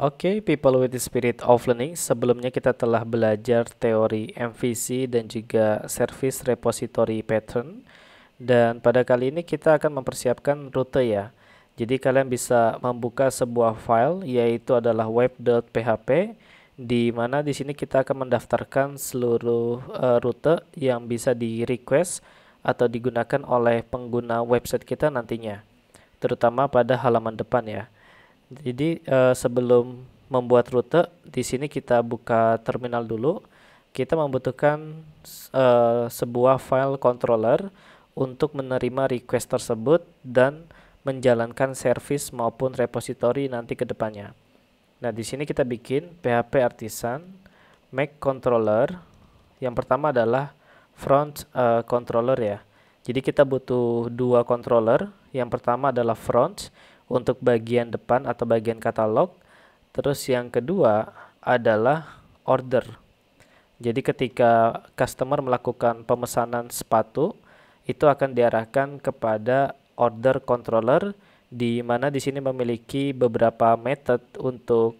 Oke, okay, people with the spirit of learning, sebelumnya kita telah belajar teori MVC dan juga service repository pattern. Dan pada kali ini kita akan mempersiapkan rute ya. Jadi kalian bisa membuka sebuah file yaitu adalah web.php di mana di sini kita akan mendaftarkan seluruh uh, rute yang bisa di request atau digunakan oleh pengguna website kita nantinya, terutama pada halaman depan ya. Jadi uh, sebelum membuat rute, di sini kita buka terminal dulu. Kita membutuhkan uh, sebuah file controller untuk menerima request tersebut dan menjalankan service maupun repository nanti ke depannya. Nah, di sini kita bikin PHP artisan make controller. Yang pertama adalah front uh, controller ya. Jadi kita butuh dua controller. Yang pertama adalah front untuk bagian depan atau bagian katalog. Terus yang kedua adalah order. Jadi ketika customer melakukan pemesanan sepatu, itu akan diarahkan kepada order controller di mana di sini memiliki beberapa method untuk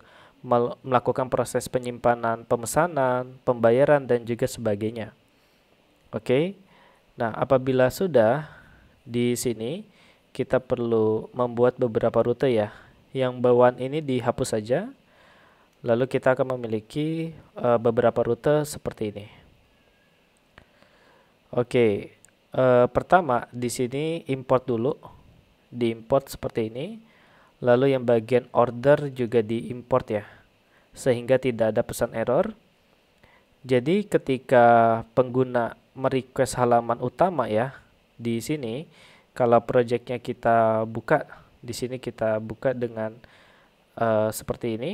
melakukan proses penyimpanan pemesanan, pembayaran, dan juga sebagainya. Oke, okay? nah apabila sudah di sini, kita perlu membuat beberapa rute ya. Yang bawaan ini dihapus saja. Lalu kita akan memiliki uh, beberapa rute seperti ini. Oke, uh, pertama di sini import dulu. di import seperti ini. Lalu yang bagian order juga di import ya. Sehingga tidak ada pesan error. Jadi ketika pengguna merequest halaman utama ya di sini kalau projectnya kita buka di sini kita buka dengan uh, seperti ini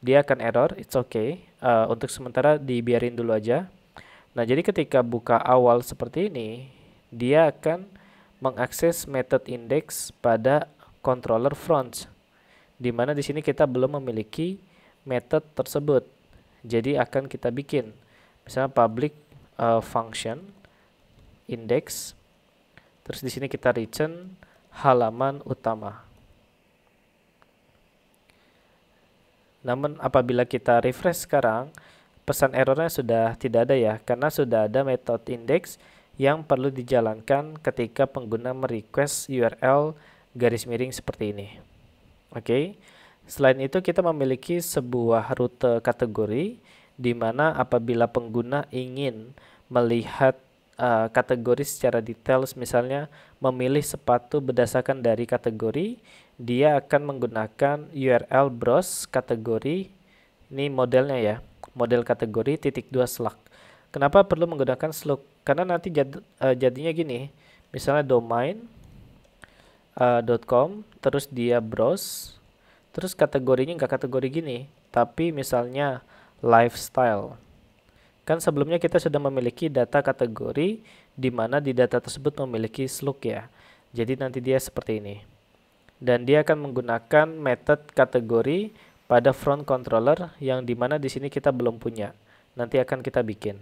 dia akan error it's okay uh, untuk sementara dibiarin dulu aja nah jadi ketika buka awal seperti ini dia akan mengakses method index pada controller front di mana di sini kita belum memiliki method tersebut jadi akan kita bikin misalnya public uh, function index Terus di sini kita return halaman utama. Namun apabila kita refresh sekarang, pesan errornya sudah tidak ada ya, karena sudah ada metode index yang perlu dijalankan ketika pengguna merequest URL garis miring seperti ini. Oke. Okay. Selain itu kita memiliki sebuah rute kategori di mana apabila pengguna ingin melihat uh, kategori secara detail misalnya memilih sepatu berdasarkan dari kategori dia akan menggunakan URL browse kategori ini modelnya ya model kategori titik dua slug kenapa perlu menggunakan slug karena nanti jad, uh, jadinya gini misalnya domain uh, .com terus dia browse terus kategorinya nggak kategori gini tapi misalnya lifestyle Kan sebelumnya kita sudah memiliki data kategori di mana di data tersebut memiliki slug ya. Jadi nanti dia seperti ini. Dan dia akan menggunakan method kategori pada front controller yang di mana di sini kita belum punya. Nanti akan kita bikin.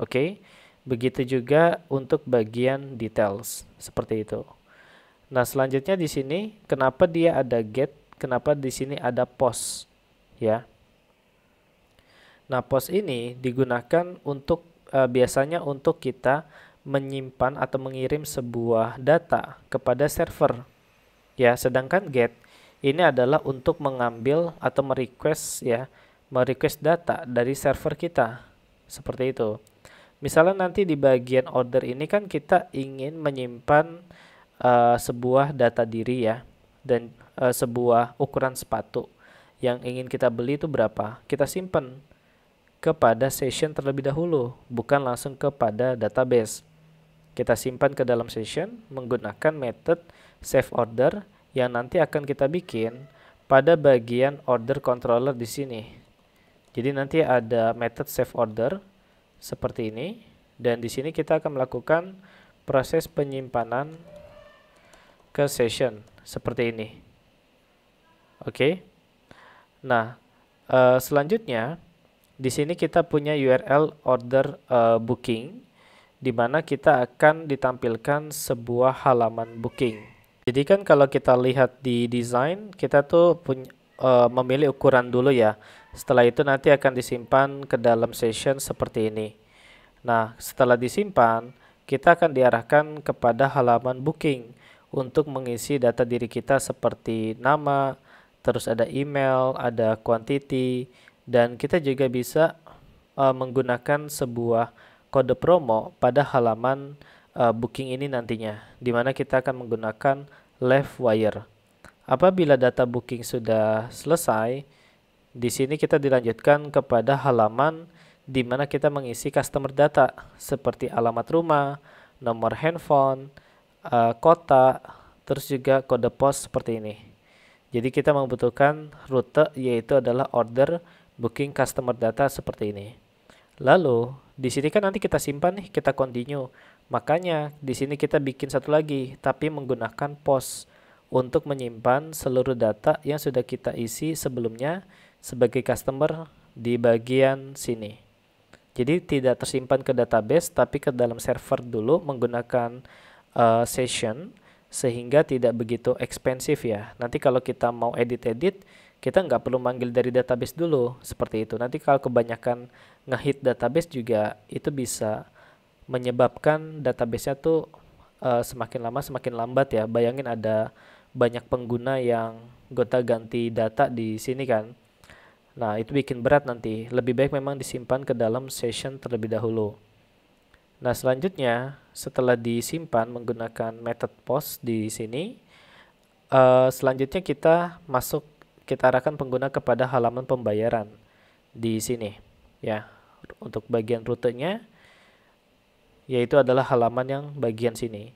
Oke. Okay? Begitu juga untuk bagian details seperti itu. Nah, selanjutnya di sini kenapa dia ada get kenapa di sini ada post ya. Nah, pos ini digunakan untuk uh, biasanya untuk kita menyimpan atau mengirim sebuah data kepada server. Ya, sedangkan get ini adalah untuk mengambil atau merequest ya, merequest data dari server kita. Seperti itu. Misalnya nanti di bagian order ini kan kita ingin menyimpan uh, sebuah data diri ya dan uh, sebuah ukuran sepatu yang ingin kita beli itu berapa kita simpan kepada session terlebih dahulu, bukan langsung kepada database. Kita simpan ke dalam session menggunakan method save order yang nanti akan kita bikin pada bagian order controller di sini. Jadi nanti ada method save order seperti ini dan di sini kita akan melakukan proses penyimpanan ke session seperti ini. Oke. Okay. Nah, uh, selanjutnya di sini kita punya URL order uh, booking di mana kita akan ditampilkan sebuah halaman booking. Jadi kan kalau kita lihat di desain kita tuh punya uh, memilih ukuran dulu ya. Setelah itu nanti akan disimpan ke dalam session seperti ini. Nah, setelah disimpan, kita akan diarahkan kepada halaman booking untuk mengisi data diri kita seperti nama, terus ada email, ada quantity, dan kita juga bisa uh, menggunakan sebuah kode promo pada halaman uh, booking ini nantinya, di mana kita akan menggunakan left wire. Apabila data booking sudah selesai, di sini kita dilanjutkan kepada halaman di mana kita mengisi customer data seperti alamat rumah, nomor handphone, uh, kota, terus juga kode pos seperti ini. Jadi kita membutuhkan rute yaitu adalah order booking customer data seperti ini. Lalu, di sini kan nanti kita simpan nih, kita continue. Makanya, di sini kita bikin satu lagi, tapi menggunakan post untuk menyimpan seluruh data yang sudah kita isi sebelumnya sebagai customer di bagian sini. Jadi tidak tersimpan ke database, tapi ke dalam server dulu menggunakan uh, session, sehingga tidak begitu ekspensif ya. Nanti kalau kita mau edit-edit, kita nggak perlu manggil dari database dulu seperti itu. Nanti kalau kebanyakan ngehit database juga itu bisa menyebabkan databasenya tuh uh, semakin lama semakin lambat ya. Bayangin ada banyak pengguna yang gota ganti data di sini kan. Nah, itu bikin berat nanti. Lebih baik memang disimpan ke dalam session terlebih dahulu. Nah, selanjutnya setelah disimpan menggunakan method post di sini, uh, selanjutnya kita masuk kita arahkan pengguna kepada halaman pembayaran di sini ya. Untuk bagian rutenya yaitu adalah halaman yang bagian sini.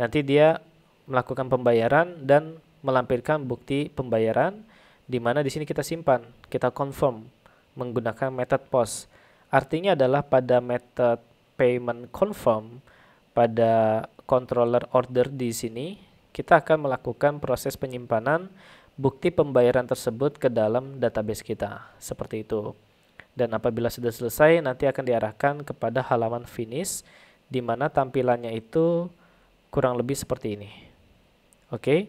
Nanti dia melakukan pembayaran dan melampirkan bukti pembayaran di mana di sini kita simpan, kita confirm menggunakan method POS. Artinya adalah pada method payment confirm pada controller order di sini kita akan melakukan proses penyimpanan bukti pembayaran tersebut ke dalam database kita. Seperti itu. Dan apabila sudah selesai, nanti akan diarahkan kepada halaman finish, di mana tampilannya itu kurang lebih seperti ini. Oke, okay?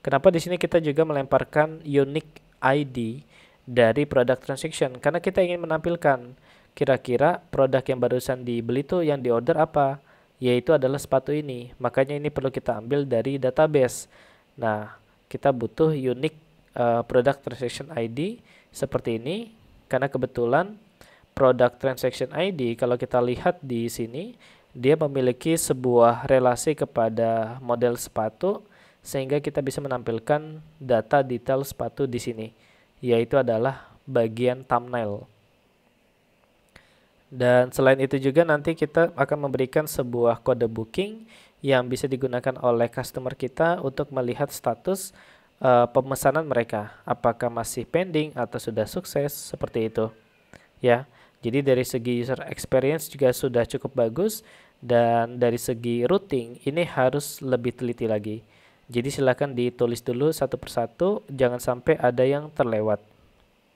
kenapa di sini kita juga melemparkan unique ID dari product transaction? Karena kita ingin menampilkan kira-kira produk yang barusan dibeli itu yang diorder apa, yaitu adalah sepatu ini. Makanya ini perlu kita ambil dari database. Nah, kita butuh unique uh, product transaction ID seperti ini karena kebetulan product transaction ID kalau kita lihat di sini dia memiliki sebuah relasi kepada model sepatu sehingga kita bisa menampilkan data detail sepatu di sini yaitu adalah bagian thumbnail. Dan selain itu juga nanti kita akan memberikan sebuah kode booking yang bisa digunakan oleh customer kita untuk melihat status uh, pemesanan mereka, apakah masih pending atau sudah sukses seperti itu. Ya. Jadi dari segi user experience juga sudah cukup bagus dan dari segi routing ini harus lebih teliti lagi. Jadi silakan ditulis dulu satu persatu, jangan sampai ada yang terlewat.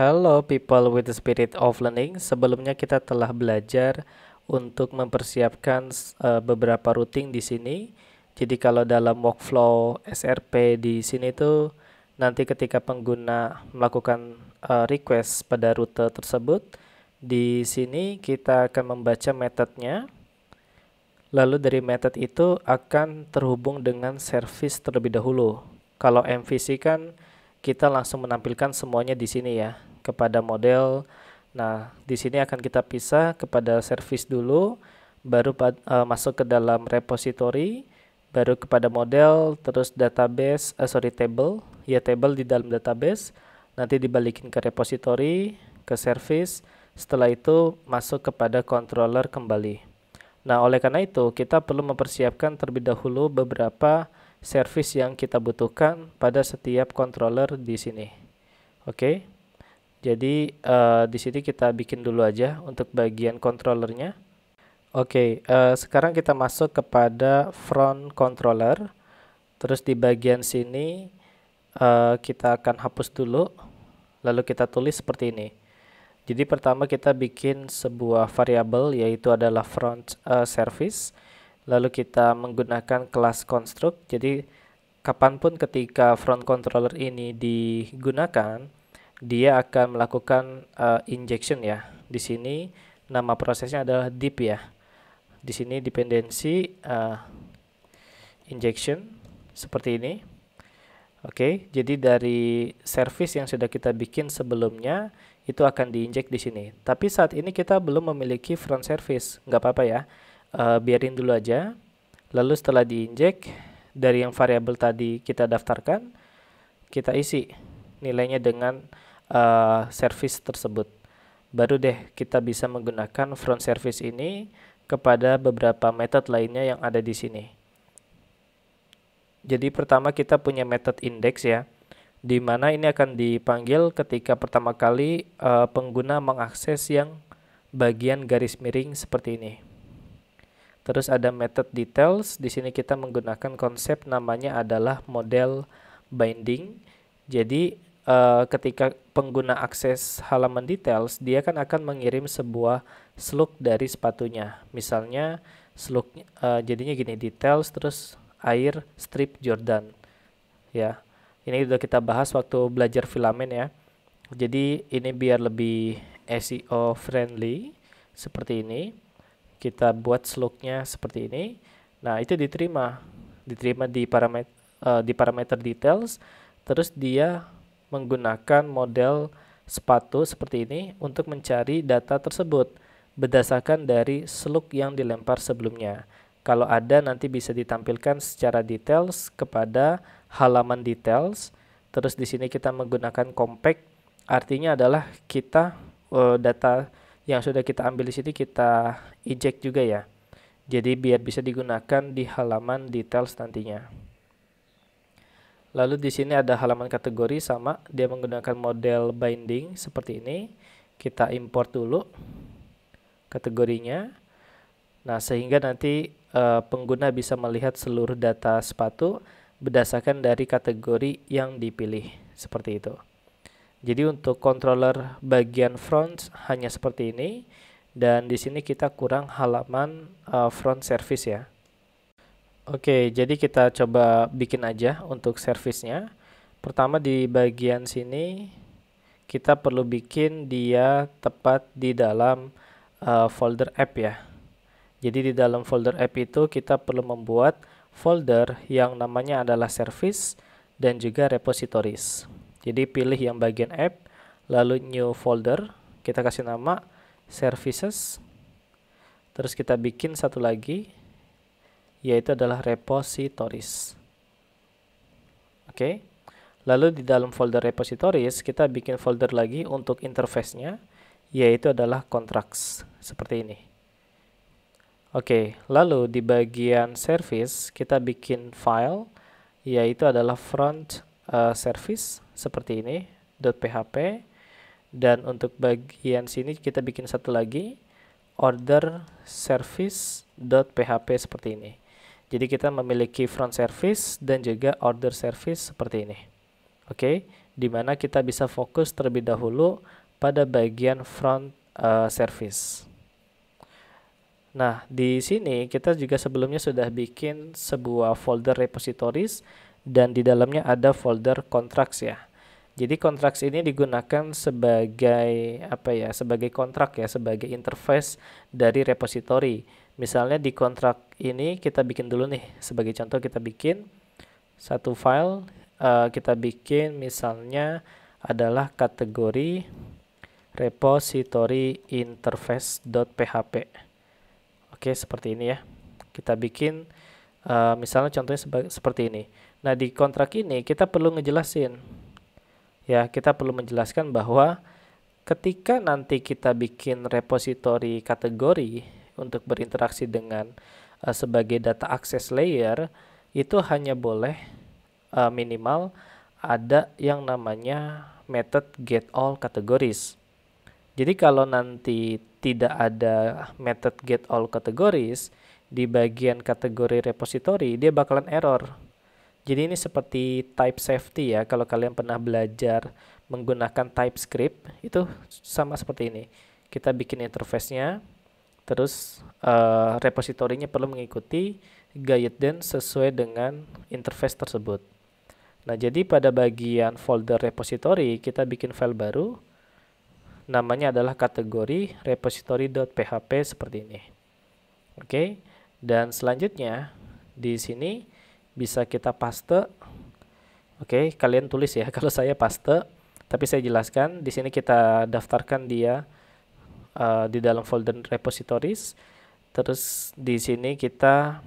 Hello people with the spirit of learning. Sebelumnya kita telah belajar untuk mempersiapkan uh, beberapa routing di sini. Jadi kalau dalam workflow SRP di sini tuh nanti ketika pengguna melakukan uh, request pada rute tersebut, di sini kita akan membaca metodenya. Lalu dari method itu akan terhubung dengan service terlebih dahulu. Kalau MVC kan kita langsung menampilkan semuanya di sini ya kepada model. Nah, di sini akan kita pisah kepada service dulu, baru uh, masuk ke dalam repository, baru kepada model, terus database, uh, sorry table, ya table di dalam database, nanti dibalikin ke repository, ke service, setelah itu masuk kepada controller kembali. Nah, oleh karena itu, kita perlu mempersiapkan terlebih dahulu beberapa service yang kita butuhkan pada setiap controller di sini. Oke. Okay? Jadi uh, di sini kita bikin dulu aja untuk bagian controllernya. Oke, okay, uh, eh, sekarang kita masuk kepada front controller. Terus di bagian sini uh, kita akan hapus dulu, lalu kita tulis seperti ini. Jadi pertama kita bikin sebuah variabel yaitu adalah front uh, service. Lalu kita menggunakan kelas construct. Jadi kapanpun ketika front controller ini digunakan, dia akan melakukan uh, injection ya. Di sini nama prosesnya adalah deep ya. Di sini dependensi uh, injection seperti ini. Oke, okay, jadi dari service yang sudah kita bikin sebelumnya itu akan diinjek di sini. Tapi saat ini kita belum memiliki front service, nggak apa-apa ya. Uh, biarin dulu aja. Lalu setelah diinjek dari yang variabel tadi kita daftarkan, kita isi nilainya dengan uh, service tersebut. Baru deh kita bisa menggunakan front service ini kepada beberapa method lainnya yang ada di sini. Jadi pertama kita punya method index ya, di mana ini akan dipanggil ketika pertama kali uh, pengguna mengakses yang bagian garis miring seperti ini. Terus ada method details, di sini kita menggunakan konsep namanya adalah model binding. Jadi Eh, ketika pengguna akses halaman details, dia kan akan mengirim sebuah slug dari sepatunya. Misalnya slug uh, eh, jadinya gini details terus air strip Jordan. Ya. Ini sudah kita bahas waktu belajar filamen ya. Jadi ini biar lebih SEO friendly seperti ini. Kita buat slugnya seperti ini. Nah, itu diterima. Diterima di parameter uh, di parameter details terus dia menggunakan model sepatu seperti ini untuk mencari data tersebut berdasarkan dari seluk yang dilempar sebelumnya. Kalau ada nanti bisa ditampilkan secara details kepada halaman details. Terus di sini kita menggunakan compact artinya adalah kita uh, data yang sudah kita ambil di sini kita eject juga ya. Jadi biar bisa digunakan di halaman details nantinya. Lalu di sini ada halaman kategori sama, dia menggunakan model binding seperti ini. Kita import dulu kategorinya. Nah, sehingga nanti e, pengguna bisa melihat seluruh data sepatu berdasarkan dari kategori yang dipilih, seperti itu. Jadi untuk controller bagian front hanya seperti ini dan di sini kita kurang halaman uh, front service ya. Oke, jadi kita coba bikin aja untuk servicenya. Pertama di bagian sini kita perlu bikin dia tepat di dalam uh, folder app ya. Jadi di dalam folder app itu kita perlu membuat folder yang namanya adalah service dan juga repositories. Jadi pilih yang bagian app, lalu new folder, kita kasih nama services. Terus kita bikin satu lagi yaitu adalah repositories. Oke. Lalu di dalam folder repositories kita bikin folder lagi untuk interface-nya yaitu adalah contracts seperti ini. Oke, lalu di bagian service kita bikin file yaitu adalah front uh, service seperti ini .php dan untuk bagian sini kita bikin satu lagi order service php seperti ini. Jadi kita memiliki front service dan juga order service seperti ini. Oke, okay? di kita bisa fokus terlebih dahulu pada bagian front uh, service. Nah, di sini kita juga sebelumnya sudah bikin sebuah folder repositories dan di dalamnya ada folder contracts ya. Jadi contracts ini digunakan sebagai apa ya? Sebagai kontrak ya, sebagai interface dari repository misalnya di kontrak ini kita bikin dulu nih sebagai contoh kita bikin satu file uh, kita bikin misalnya adalah kategori repository interface.php oke seperti ini ya kita bikin uh, misalnya contohnya seperti ini nah di kontrak ini kita perlu ngejelasin ya kita perlu menjelaskan bahwa ketika nanti kita bikin repository kategori untuk berinteraksi dengan uh, sebagai data access layer itu hanya boleh uh, minimal ada yang namanya method get all categories. Jadi kalau nanti tidak ada method get all categories di bagian kategori repository dia bakalan error. Jadi ini seperti type safety ya. Kalau kalian pernah belajar menggunakan TypeScript itu sama seperti ini. Kita bikin interface-nya, Terus uh, repositorinya perlu mengikuti guidance sesuai dengan interface tersebut. Nah, jadi pada bagian folder repository kita bikin file baru namanya adalah kategori repository.php seperti ini. Oke. Okay? Dan selanjutnya di sini bisa kita paste. Oke, okay, kalian tulis ya kalau saya paste, tapi saya jelaskan di sini kita daftarkan dia Eh, di dalam folder repositories terus di sini kita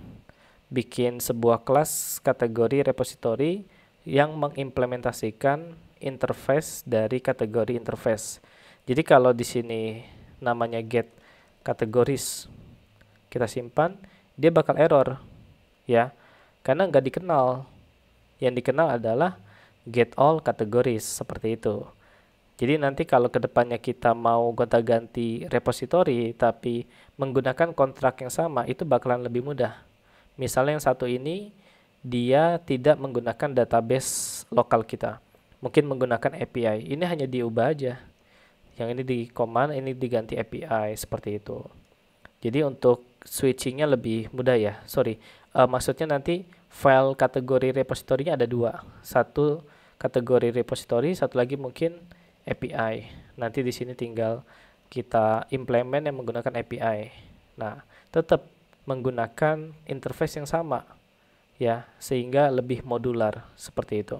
bikin sebuah kelas kategori repository yang mengimplementasikan interface dari kategori interface. Jadi kalau di sini namanya get categories kita simpan, dia bakal error ya. Karena nggak dikenal. Yang dikenal adalah get all categories seperti itu. Jadi nanti kalau kedepannya kita mau gonta-ganti repository tapi menggunakan kontrak yang sama itu bakalan lebih mudah. Misalnya yang satu ini dia tidak menggunakan database lokal kita. Mungkin menggunakan API. Ini hanya diubah aja. Yang ini di command, ini diganti API seperti itu. Jadi untuk switchingnya lebih mudah ya. Sorry, uh, maksudnya nanti file kategori repositorinya ada dua. Satu kategori repository, satu lagi mungkin API. Nanti di sini tinggal kita implement yang menggunakan API. Nah, tetap menggunakan interface yang sama ya, sehingga lebih modular seperti itu.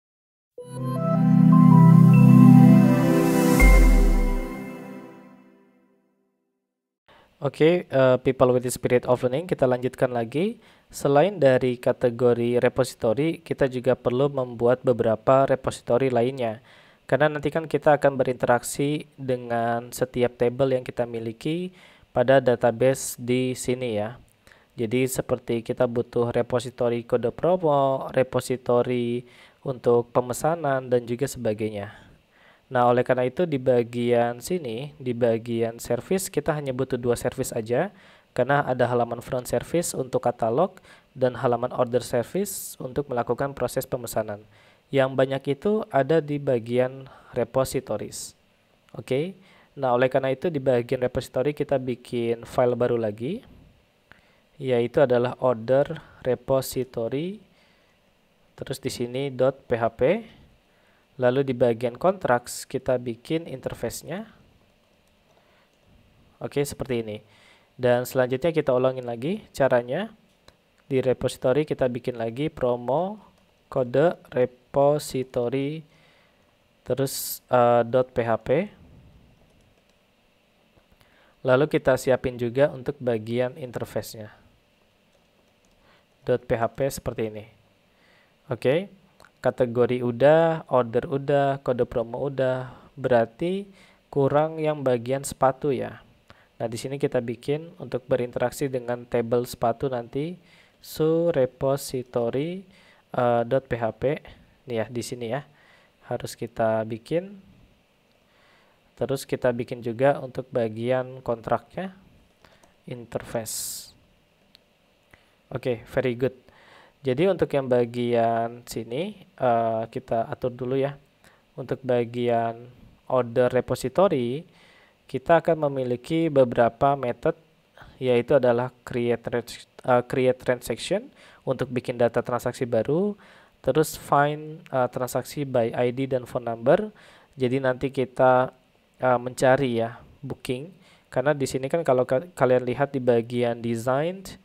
Oke, okay, uh, eh, people with the spirit of learning, kita lanjutkan lagi. Selain dari kategori repository, kita juga perlu membuat beberapa repository lainnya. Karena nanti kan kita akan berinteraksi dengan setiap table yang kita miliki pada database di sini ya. Jadi seperti kita butuh repository kode promo, repository untuk pemesanan, dan juga sebagainya. Nah, oleh karena itu di bagian sini, di bagian service kita hanya butuh dua service aja karena ada halaman front service untuk katalog dan halaman order service untuk melakukan proses pemesanan. Yang banyak itu ada di bagian repositories. Oke. Okay? Nah, oleh karena itu di bagian repository kita bikin file baru lagi yaitu adalah order repository terus di sini .php Lalu di bagian contracts kita bikin interface-nya. Oke, seperti ini. Dan selanjutnya kita ulangin lagi caranya. Di repository kita bikin lagi promo kode repository terus uh, eh, .php. Lalu kita siapin juga untuk bagian interface-nya. .php seperti ini. Oke. Okay kategori udah, order udah, kode promo udah, berarti kurang yang bagian sepatu ya. Nah, di sini kita bikin untuk berinteraksi dengan table sepatu nanti su repository uh, eh, .php nih ya di sini ya. Harus kita bikin. Terus kita bikin juga untuk bagian kontraknya interface. Oke, okay, very good. Jadi untuk yang bagian sini uh, kita atur dulu ya. Untuk bagian order repository kita akan memiliki beberapa method yaitu adalah create uh, create transaction untuk bikin data transaksi baru, terus find uh, transaksi by ID dan phone number. Jadi nanti kita uh, mencari ya booking karena di sini kan kalau ka kalian lihat di bagian designed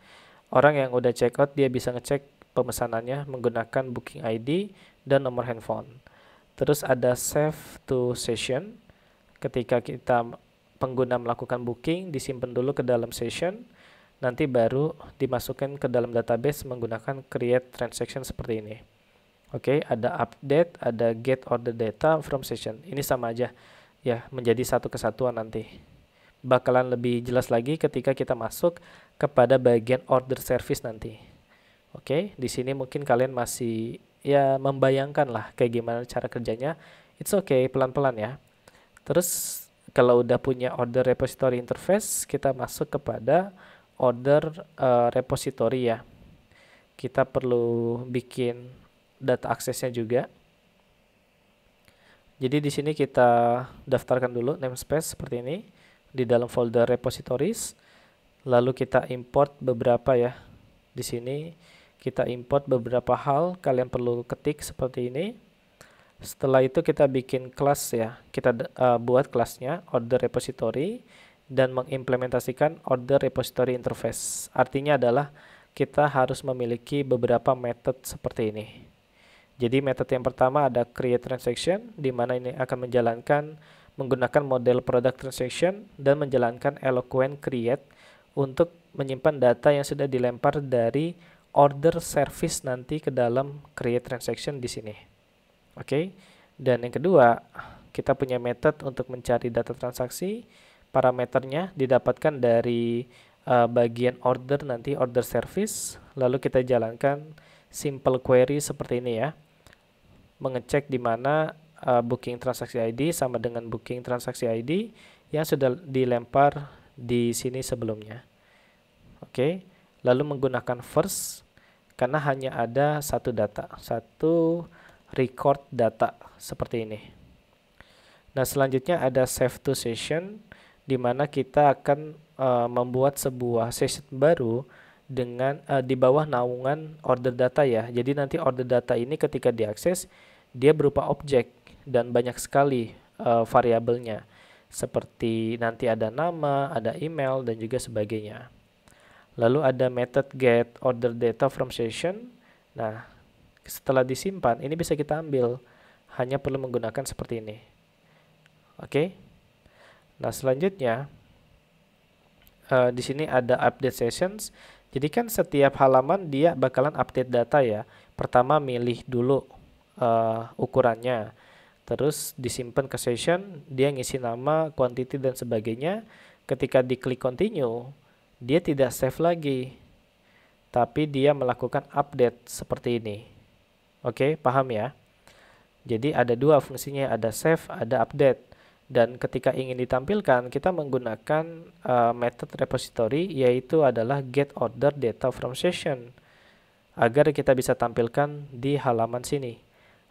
orang yang udah check out dia bisa ngecek pemesanannya menggunakan booking ID dan nomor handphone. Terus ada save to session. Ketika kita pengguna melakukan booking, disimpan dulu ke dalam session. Nanti baru dimasukkan ke dalam database menggunakan create transaction seperti ini. Oke, okay, ada update, ada get order data from session. Ini sama aja ya, menjadi satu kesatuan nanti. Bakalan lebih jelas lagi ketika kita masuk kepada bagian order service nanti. Oke, okay? di sini mungkin kalian masih ya membayangkan lah kayak gimana cara kerjanya. It's okay, pelan-pelan ya. Terus kalau udah punya order repository interface, kita masuk kepada order uh, repository ya. Kita perlu bikin data aksesnya juga. Jadi di sini kita daftarkan dulu namespace seperti ini di dalam folder repositories. Lalu kita import beberapa ya. Di sini kita import beberapa hal kalian perlu ketik seperti ini setelah itu kita bikin kelas ya kita uh, buat kelasnya order repository dan mengimplementasikan order repository interface artinya adalah kita harus memiliki beberapa method seperti ini jadi method yang pertama ada create transaction di mana ini akan menjalankan menggunakan model product transaction dan menjalankan eloquent create untuk menyimpan data yang sudah dilempar dari order service nanti ke dalam create transaction di sini. Oke. Okay? Dan yang kedua, kita punya method untuk mencari data transaksi, parameternya didapatkan dari uh, bagian order nanti order service, lalu kita jalankan simple query seperti ini ya. Mengecek di mana uh, booking transaksi ID sama dengan booking transaksi ID yang sudah dilempar di sini sebelumnya. Oke, okay. lalu menggunakan first karena hanya ada satu data, satu record data seperti ini. Nah, selanjutnya ada save to session di mana kita akan uh, membuat sebuah session baru dengan uh, di bawah naungan order data ya. Jadi nanti order data ini ketika diakses dia berupa objek dan banyak sekali uh, variabelnya seperti nanti ada nama, ada email dan juga sebagainya. Lalu ada method get order data from session. Nah, setelah disimpan, ini bisa kita ambil. Hanya perlu menggunakan seperti ini. Oke. Okay? Nah, selanjutnya uh, di sini ada update sessions. Jadi kan setiap halaman dia bakalan update data ya. Pertama milih dulu uh, ukurannya. Terus disimpan ke session, dia ngisi nama, quantity dan sebagainya. Ketika diklik continue, dia tidak save lagi, tapi dia melakukan update seperti ini. Oke, okay, paham ya? Jadi ada dua fungsinya, ada save, ada update. Dan ketika ingin ditampilkan, kita menggunakan uh, method repository, yaitu adalah get order data from session, agar kita bisa tampilkan di halaman sini,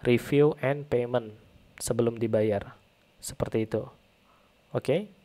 review and payment sebelum dibayar, seperti itu. Oke. Okay?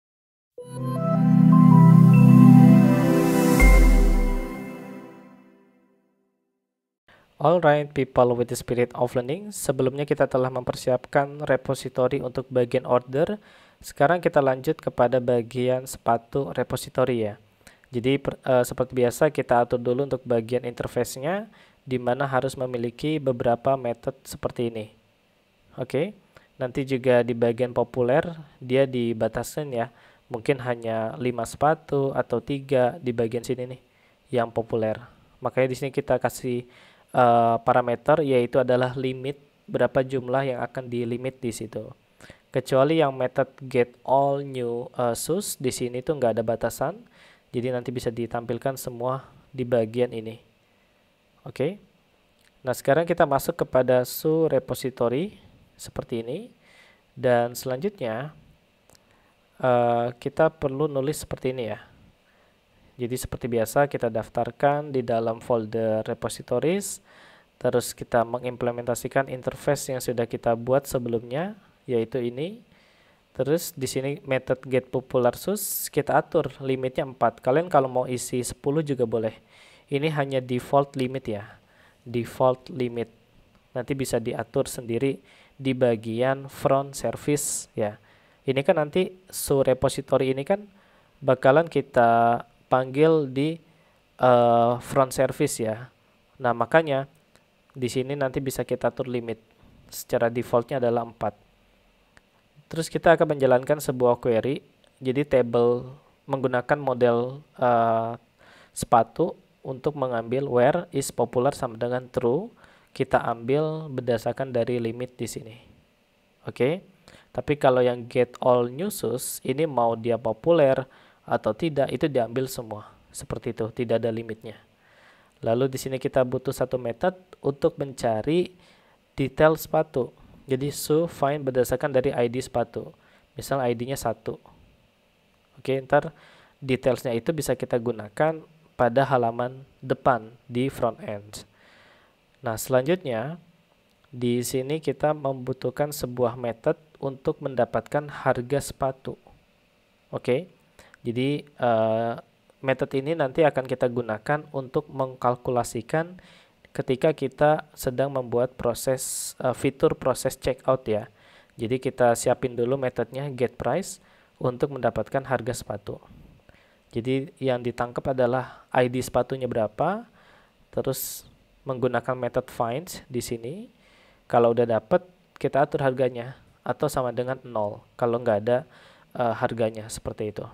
Alright people with the spirit of learning, sebelumnya kita telah mempersiapkan repository untuk bagian order. Sekarang kita lanjut kepada bagian sepatu repository ya. Jadi per, uh, seperti biasa kita atur dulu untuk bagian interface-nya di mana harus memiliki beberapa method seperti ini. Oke. Okay. Nanti juga di bagian populer dia dibatasin ya. Mungkin hanya 5 sepatu atau 3 di bagian sini nih yang populer. Makanya di sini kita kasih uh, parameter yaitu adalah limit berapa jumlah yang akan di limit di situ. Kecuali yang method get all new uh, sus di sini tuh nggak ada batasan. Jadi nanti bisa ditampilkan semua di bagian ini. Oke. Okay. Nah, sekarang kita masuk kepada su repository seperti ini. Dan selanjutnya uh, kita perlu nulis seperti ini ya. Jadi seperti biasa kita daftarkan di dalam folder repositories, terus kita mengimplementasikan interface yang sudah kita buat sebelumnya, yaitu ini. Terus di sini method get popular sus kita atur limitnya 4. Kalian kalau mau isi 10 juga boleh. Ini hanya default limit ya. Default limit. Nanti bisa diatur sendiri di bagian front service ya. Ini kan nanti su repository ini kan bakalan kita panggil di uh, front service ya. Nah, makanya di sini nanti bisa kita atur limit. Secara defaultnya adalah 4. Terus kita akan menjalankan sebuah query. Jadi table menggunakan model uh, sepatu untuk mengambil where is popular sama dengan true. Kita ambil berdasarkan dari limit di sini. Oke. Okay? Tapi kalau yang get all newsus ini mau dia populer atau tidak itu diambil semua seperti itu tidak ada limitnya lalu di sini kita butuh satu method untuk mencari detail sepatu jadi so find berdasarkan dari ID sepatu misal ID-nya satu oke ntar detailsnya itu bisa kita gunakan pada halaman depan di front end nah selanjutnya di sini kita membutuhkan sebuah method untuk mendapatkan harga sepatu oke okay? Jadi uh, eh, metode ini nanti akan kita gunakan untuk mengkalkulasikan ketika kita sedang membuat proses uh, fitur proses checkout ya. Jadi kita siapin dulu metodenya get price untuk mendapatkan harga sepatu. Jadi yang ditangkap adalah ID sepatunya berapa, terus menggunakan method finds di sini. Kalau udah dapet, kita atur harganya atau sama dengan nol kalau nggak ada uh, harganya seperti itu.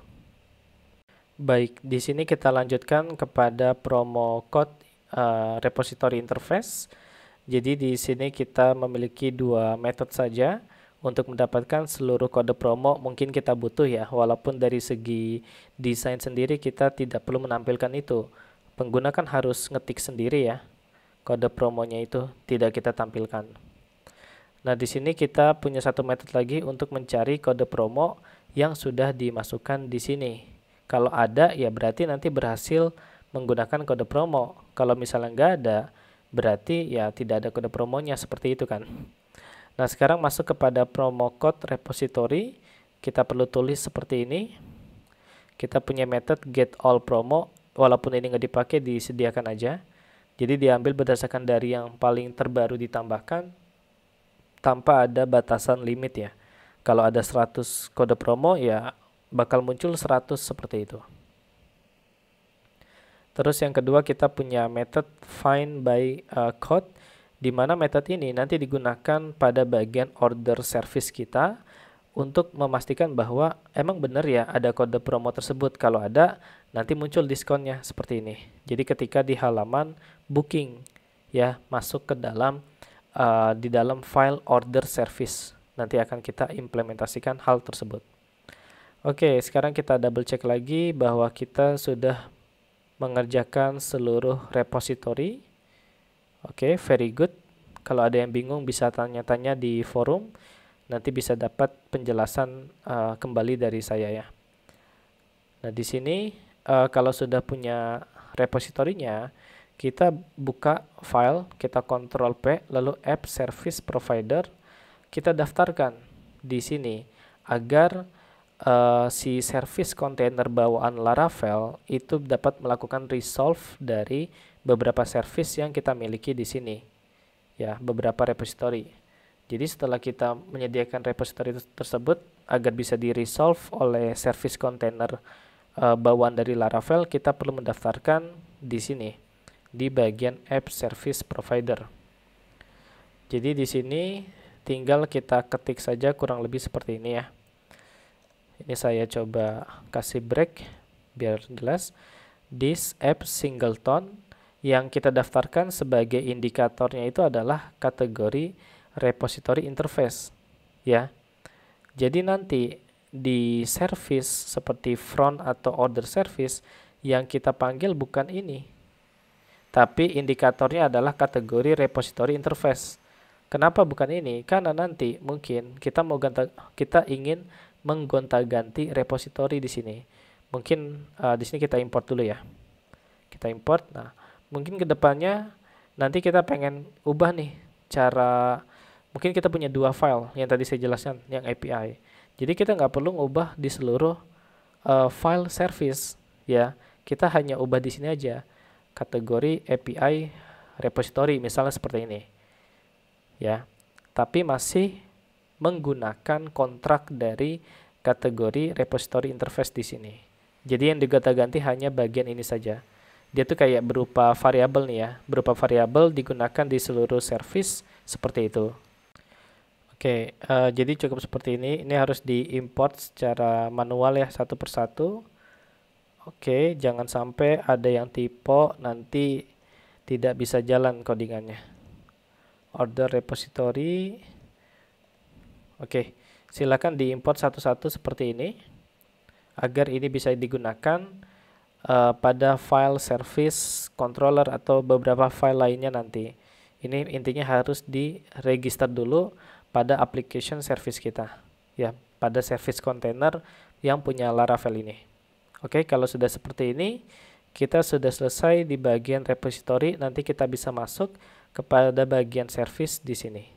Baik, di sini kita lanjutkan kepada promo code uh, repository interface. Jadi di sini kita memiliki dua metode saja untuk mendapatkan seluruh kode promo mungkin kita butuh ya walaupun dari segi desain sendiri kita tidak perlu menampilkan itu. Pengguna kan harus ngetik sendiri ya kode promonya itu tidak kita tampilkan. Nah, di sini kita punya satu metode lagi untuk mencari kode promo yang sudah dimasukkan di sini. Kalau ada, ya berarti nanti berhasil menggunakan kode promo. Kalau misalnya nggak ada, berarti ya tidak ada kode promonya seperti itu kan. Nah, sekarang masuk kepada promo code repository. Kita perlu tulis seperti ini. Kita punya method get all promo, walaupun ini nggak dipakai, disediakan aja. Jadi diambil berdasarkan dari yang paling terbaru ditambahkan tanpa ada batasan limit ya. Kalau ada 100 kode promo ya bakal muncul 100 seperti itu. Terus yang kedua kita punya method find by uh, code di mana method ini nanti digunakan pada bagian order service kita untuk memastikan bahwa emang benar ya ada kode promo tersebut. Kalau ada, nanti muncul diskonnya seperti ini. Jadi ketika di halaman booking ya masuk ke dalam uh, di dalam file order service nanti akan kita implementasikan hal tersebut. Oke, sekarang kita double check lagi bahwa kita sudah mengerjakan seluruh repository. Oke, very good. Kalau ada yang bingung bisa tanya-tanya di forum, nanti bisa dapat penjelasan uh, kembali dari saya ya. Nah, di sini uh, kalau sudah punya repositorinya, kita buka file, kita control P, lalu app service provider, kita daftarkan di sini agar uh, si service container bawaan Laravel itu dapat melakukan resolve dari beberapa service yang kita miliki di sini. Ya, beberapa repository. Jadi setelah kita menyediakan repository tersebut agar bisa di-resolve oleh service container uh, eh, bawaan dari Laravel, kita perlu mendaftarkan di sini di bagian app service provider. Jadi di sini tinggal kita ketik saja kurang lebih seperti ini ya ini saya coba kasih break biar jelas this app singleton yang kita daftarkan sebagai indikatornya itu adalah kategori repository interface ya jadi nanti di service seperti front atau order service yang kita panggil bukan ini tapi indikatornya adalah kategori repository interface kenapa bukan ini karena nanti mungkin kita mau ganti kita ingin menggonta-ganti repository di sini. Mungkin uh, di sini kita import dulu ya. Kita import. Nah, mungkin kedepannya nanti kita pengen ubah nih cara mungkin kita punya dua file yang tadi saya jelaskan yang API. Jadi kita nggak perlu ngubah di seluruh uh, file service ya. Kita hanya ubah di sini aja kategori API repository misalnya seperti ini. Ya. Tapi masih menggunakan kontrak dari kategori repository interface di sini. Jadi yang digonta-ganti hanya bagian ini saja. Dia tuh kayak berupa variabel nih ya, berupa variabel digunakan di seluruh service seperti itu. Oke, okay, uh, eh, jadi cukup seperti ini. Ini harus diimport secara manual ya satu persatu. Oke, okay, jangan sampai ada yang tipe nanti tidak bisa jalan codingannya. Order repository Oke, silakan diimport satu-satu seperti ini agar ini bisa digunakan uh, pada file service controller atau beberapa file lainnya nanti. Ini intinya harus di register dulu pada application service kita, ya pada service container yang punya Laravel ini. Oke, kalau sudah seperti ini, kita sudah selesai di bagian repository, nanti kita bisa masuk kepada bagian service di sini.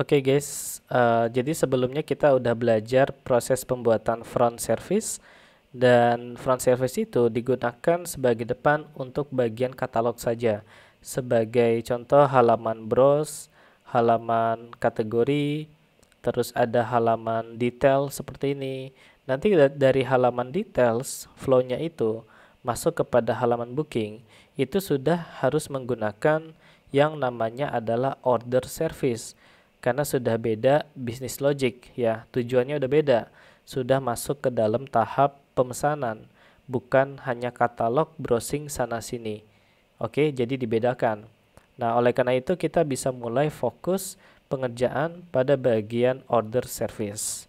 Oke okay guys, uh, jadi sebelumnya kita udah belajar proses pembuatan front service dan front service itu digunakan sebagai depan untuk bagian katalog saja. Sebagai contoh halaman browse, halaman kategori, terus ada halaman detail seperti ini. Nanti dari halaman details flow-nya itu masuk kepada halaman booking, itu sudah harus menggunakan yang namanya adalah order service karena sudah beda bisnis logic ya tujuannya udah beda sudah masuk ke dalam tahap pemesanan bukan hanya katalog browsing sana sini oke jadi dibedakan nah oleh karena itu kita bisa mulai fokus pengerjaan pada bagian order service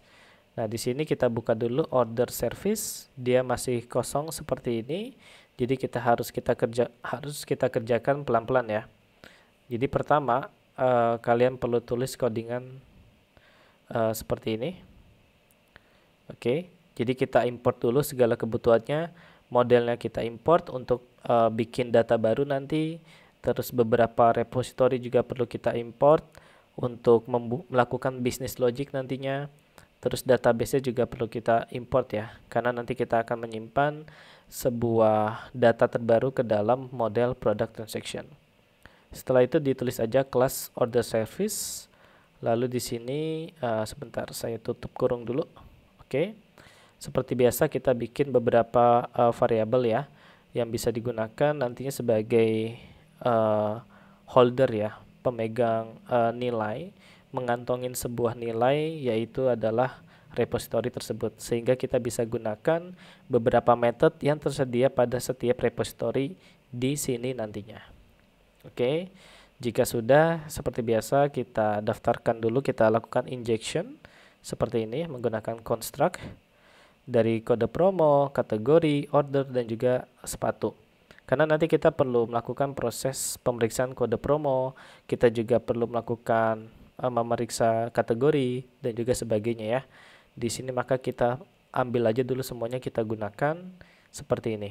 nah di sini kita buka dulu order service dia masih kosong seperti ini jadi kita harus kita kerja harus kita kerjakan pelan-pelan ya jadi pertama Eh, kalian perlu tulis codingan uh, seperti ini. Oke, okay. jadi kita import dulu segala kebutuhannya, modelnya kita import untuk uh, bikin data baru nanti, terus beberapa repository juga perlu kita import untuk melakukan bisnis logic nantinya. Terus database-nya juga perlu kita import ya, karena nanti kita akan menyimpan sebuah data terbaru ke dalam model product transaction. Setelah itu ditulis aja class order service. Lalu di sini uh, sebentar saya tutup kurung dulu. Oke. Okay. Seperti biasa kita bikin beberapa uh, variabel ya yang bisa digunakan nantinya sebagai uh, holder ya, pemegang uh, nilai, mengantongin sebuah nilai yaitu adalah repository tersebut sehingga kita bisa gunakan beberapa method yang tersedia pada setiap repository di sini nantinya. Oke. Jika sudah seperti biasa kita daftarkan dulu kita lakukan injection seperti ini menggunakan construct dari kode promo, kategori, order dan juga sepatu. Karena nanti kita perlu melakukan proses pemeriksaan kode promo, kita juga perlu melakukan uh, memeriksa kategori dan juga sebagainya ya. Di sini maka kita ambil aja dulu semuanya kita gunakan seperti ini.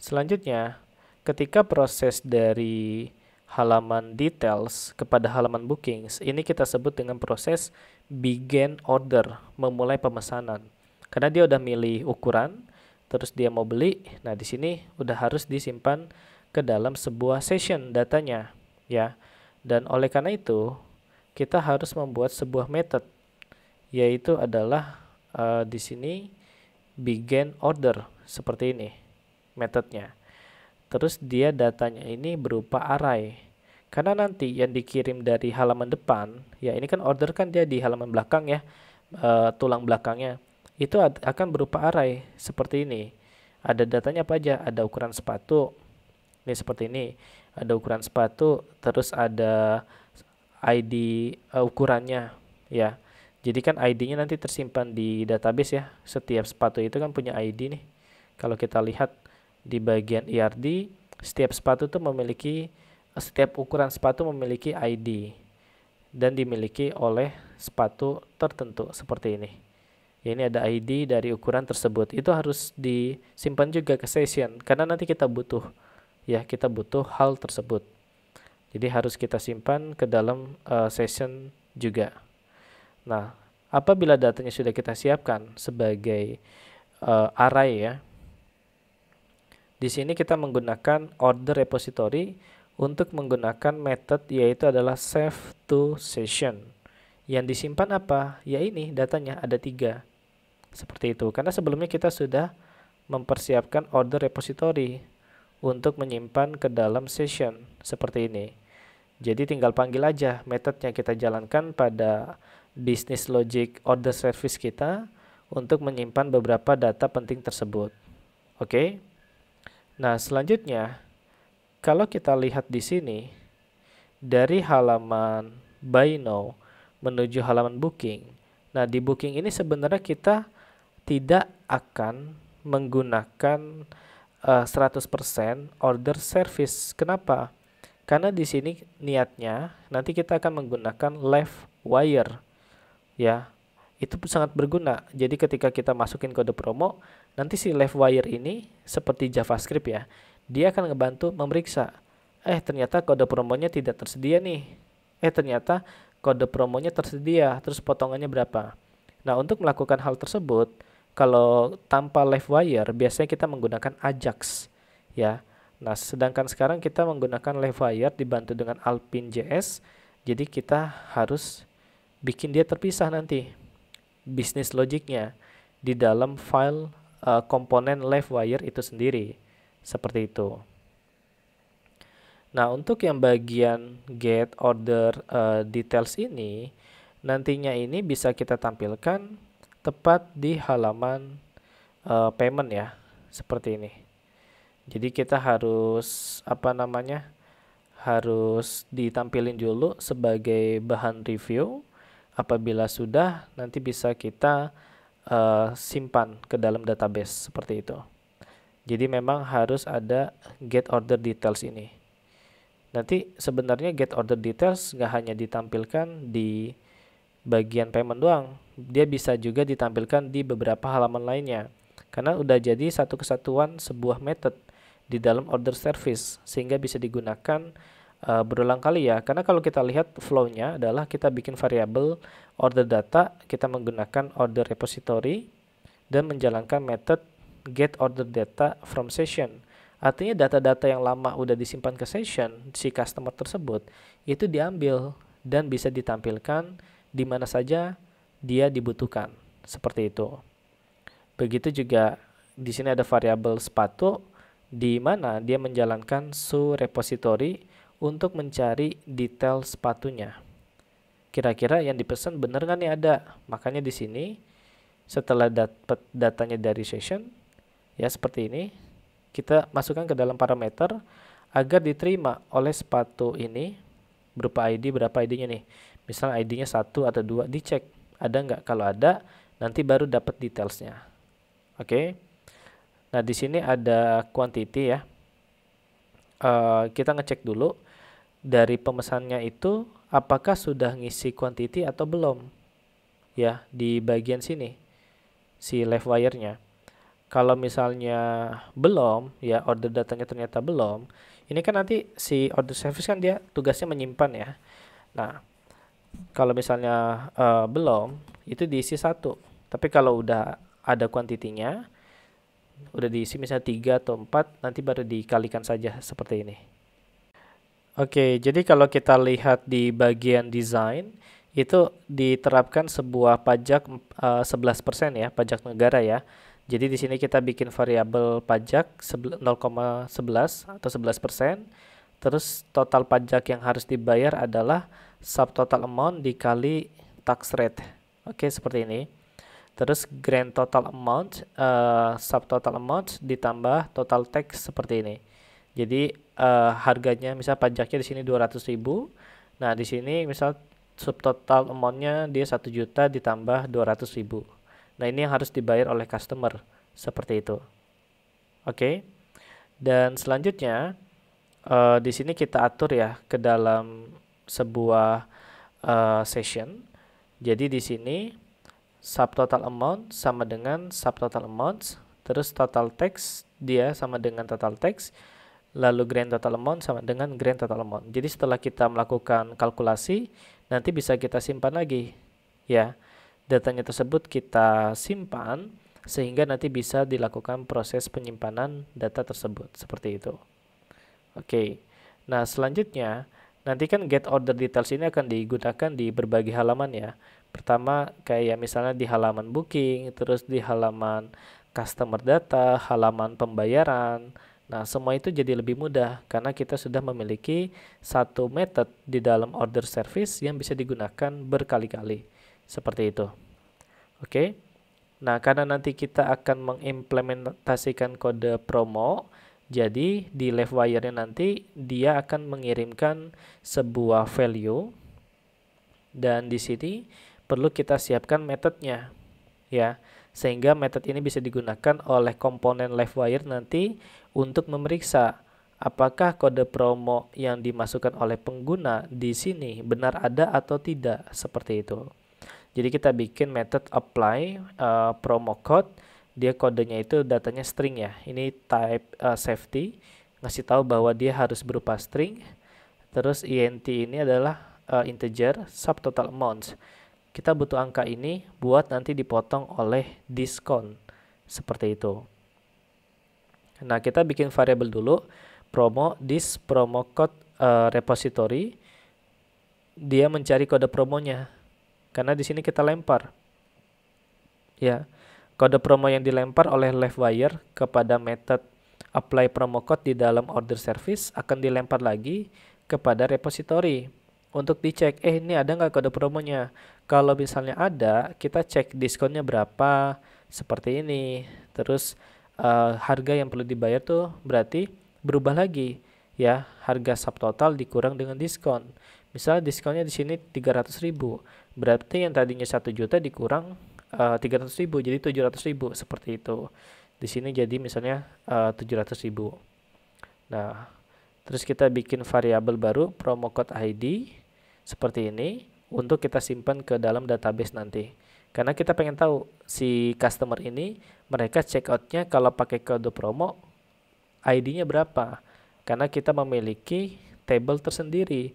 Selanjutnya ketika proses dari halaman details kepada halaman bookings, ini kita sebut dengan proses begin order, memulai pemesanan. Karena dia udah milih ukuran, terus dia mau beli. Nah, di sini udah harus disimpan ke dalam sebuah session datanya, ya. Dan oleh karena itu, kita harus membuat sebuah method yaitu adalah uh, di sini begin order seperti ini methodnya Terus dia datanya ini berupa array. Karena nanti yang dikirim dari halaman depan, ya ini kan order kan dia di halaman belakang ya, e, tulang belakangnya, itu akan berupa array seperti ini. Ada datanya apa aja, ada ukuran sepatu, ini seperti ini, ada ukuran sepatu, terus ada ID uh, eh, ukurannya, ya. Jadi kan ID-nya nanti tersimpan di database ya. Setiap sepatu itu kan punya ID nih. Kalau kita lihat di bagian IRD e setiap sepatu itu memiliki setiap ukuran sepatu memiliki ID dan dimiliki oleh sepatu tertentu seperti ini. Ya, ini ada ID dari ukuran tersebut. Itu harus disimpan juga ke session karena nanti kita butuh ya kita butuh hal tersebut. Jadi harus kita simpan ke dalam uh, session juga. Nah, apabila datanya sudah kita siapkan sebagai uh, eh, array ya, di sini kita menggunakan order repository untuk menggunakan method yaitu adalah save to session. Yang disimpan apa? Ya ini datanya ada tiga. Seperti itu. Karena sebelumnya kita sudah mempersiapkan order repository untuk menyimpan ke dalam session seperti ini. Jadi tinggal panggil aja methodnya yang kita jalankan pada business logic order service kita untuk menyimpan beberapa data penting tersebut. Oke. Okay? Nah, selanjutnya kalau kita lihat di sini dari halaman buy now menuju halaman booking. Nah, di booking ini sebenarnya kita tidak akan menggunakan uh, eh, 100% order service. Kenapa? Karena di sini niatnya nanti kita akan menggunakan live wire. Ya. Itu sangat berguna. Jadi ketika kita masukin kode promo, Nanti si left wire ini seperti JavaScript ya, dia akan ngebantu memeriksa. Eh ternyata kode promonya tidak tersedia nih. Eh ternyata kode promonya tersedia, terus potongannya berapa. Nah untuk melakukan hal tersebut, kalau tanpa left wire biasanya kita menggunakan Ajax ya. Nah sedangkan sekarang kita menggunakan left wire dibantu dengan Alpine JS, jadi kita harus bikin dia terpisah nanti bisnis logiknya di dalam file uh, komponen live wire itu sendiri seperti itu. Nah, untuk yang bagian get order uh, details ini, nantinya ini bisa kita tampilkan tepat di halaman uh, payment ya, seperti ini. Jadi kita harus apa namanya? harus ditampilin dulu sebagai bahan review. Apabila sudah, nanti bisa kita uh, simpan ke dalam database seperti itu. Jadi memang harus ada get order details ini. Nanti sebenarnya get order details nggak hanya ditampilkan di bagian payment doang, dia bisa juga ditampilkan di beberapa halaman lainnya. Karena udah jadi satu kesatuan sebuah method di dalam order service sehingga bisa digunakan uh, berulang kali ya karena kalau kita lihat flow-nya adalah kita bikin variabel order data kita menggunakan order repository dan menjalankan method get order data from session artinya data-data yang lama udah disimpan ke session si customer tersebut itu diambil dan bisa ditampilkan di mana saja dia dibutuhkan seperti itu begitu juga di sini ada variabel sepatu di mana dia menjalankan su repository untuk mencari detail sepatunya. Kira-kira yang dipesan bener kan nih ada. Makanya di sini setelah dapat datanya dari session ya seperti ini kita masukkan ke dalam parameter agar diterima oleh sepatu ini berupa ID berapa ID-nya nih. Misal ID-nya satu atau dua dicek ada nggak kalau ada nanti baru dapat detailsnya. Oke. Okay. Nah di sini ada quantity ya. Uh, kita ngecek dulu dari pemesannya itu apakah sudah ngisi quantity atau belum ya di bagian sini si left wire-nya kalau misalnya belum ya order datanya ternyata belum ini kan nanti si order service kan dia tugasnya menyimpan ya nah kalau misalnya uh, belum itu diisi satu tapi kalau udah ada kuantitinya udah diisi misalnya tiga atau empat nanti baru dikalikan saja seperti ini Oke, jadi kalau kita lihat di bagian desain itu diterapkan sebuah pajak uh, eh, 11% ya, pajak negara ya. Jadi di sini kita bikin variabel pajak 0,11 atau 11%. Terus total pajak yang harus dibayar adalah subtotal amount dikali tax rate. Oke, seperti ini. Terus grand total amount, uh, subtotal amount ditambah total tax seperti ini. Jadi uh, harganya misal pajaknya di sini 200.000. Nah, di sini misal subtotal amountnya dia 1 juta ditambah 200.000. Nah, ini yang harus dibayar oleh customer seperti itu. Oke. Okay? Dan selanjutnya uh, di sini kita atur ya ke dalam sebuah uh, session. Jadi di sini subtotal amount sama dengan subtotal amounts, terus total tax dia sama dengan total tax lalu grand total amount sama dengan grand total amount. Jadi setelah kita melakukan kalkulasi, nanti bisa kita simpan lagi ya. Datanya tersebut kita simpan sehingga nanti bisa dilakukan proses penyimpanan data tersebut seperti itu. Oke. Nah, selanjutnya nanti kan get order details ini akan digunakan di berbagai halaman ya. Pertama kayak misalnya di halaman booking, terus di halaman customer data, halaman pembayaran, Nah, semua itu jadi lebih mudah karena kita sudah memiliki satu method di dalam order service yang bisa digunakan berkali-kali. Seperti itu. Oke. Okay? Nah, karena nanti kita akan mengimplementasikan kode promo, jadi di left wire-nya nanti dia akan mengirimkan sebuah value dan di sini perlu kita siapkan metodenya ya sehingga metode ini bisa digunakan oleh komponen wire nanti untuk memeriksa apakah kode promo yang dimasukkan oleh pengguna di sini benar ada atau tidak seperti itu. Jadi kita bikin method apply uh, promo code, dia kodenya itu datanya string ya. Ini type uh, safety ngasih tahu bahwa dia harus berupa string. Terus int ini adalah uh, integer subtotal amount kita butuh angka ini buat nanti dipotong oleh diskon seperti itu nah kita bikin variabel dulu promo dis promo code uh, repository dia mencari kode promonya karena di sini kita lempar ya kode promo yang dilempar oleh left wire kepada method apply promo code di dalam order service akan dilempar lagi kepada repository untuk dicek, eh ini ada nggak kode promonya? Kalau misalnya ada, kita cek diskonnya berapa, seperti ini. Terus uh, harga yang perlu dibayar tuh berarti berubah lagi ya harga subtotal dikurang dengan diskon. Misal diskonnya di sini 300.000. Berarti yang tadinya 1 juta dikurang uh, eh, 300.000 jadi 700.000 seperti itu. Di sini jadi misalnya eh, uh, 700.000. Nah, terus kita bikin variabel baru promo code ID seperti ini untuk kita simpan ke dalam database nanti. Karena kita pengen tahu si customer ini mereka check out-nya kalau pakai kode promo ID-nya berapa. Karena kita memiliki table tersendiri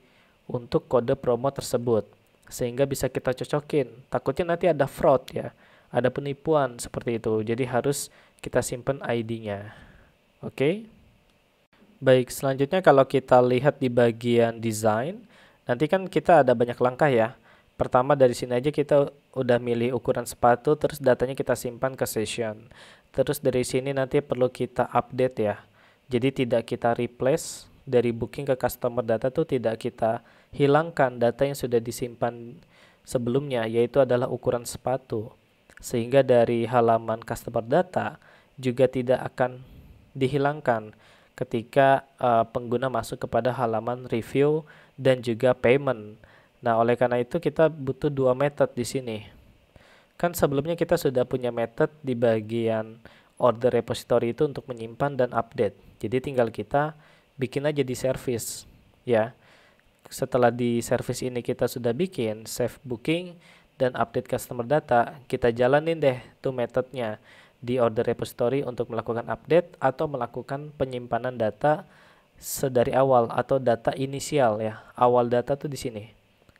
untuk kode promo tersebut sehingga bisa kita cocokin. Takutnya nanti ada fraud ya, ada penipuan seperti itu. Jadi harus kita simpan ID-nya. Oke. Okay? Baik, selanjutnya kalau kita lihat di bagian design, Nanti kan kita ada banyak langkah ya. Pertama dari sini aja kita udah milih ukuran sepatu, terus datanya kita simpan ke session. Terus dari sini nanti perlu kita update ya. Jadi tidak kita replace dari booking ke customer data tuh tidak kita hilangkan data yang sudah disimpan sebelumnya yaitu adalah ukuran sepatu. Sehingga dari halaman customer data juga tidak akan dihilangkan ketika uh, pengguna masuk kepada halaman review dan juga payment. Nah, oleh karena itu kita butuh dua method di sini. Kan sebelumnya kita sudah punya method di bagian order repository itu untuk menyimpan dan update. Jadi tinggal kita bikin aja di service ya. Setelah di service ini kita sudah bikin save booking dan update customer data, kita jalanin deh tuh metodenya di order repository untuk melakukan update atau melakukan penyimpanan data sedari awal atau data inisial ya. Awal data tuh di sini.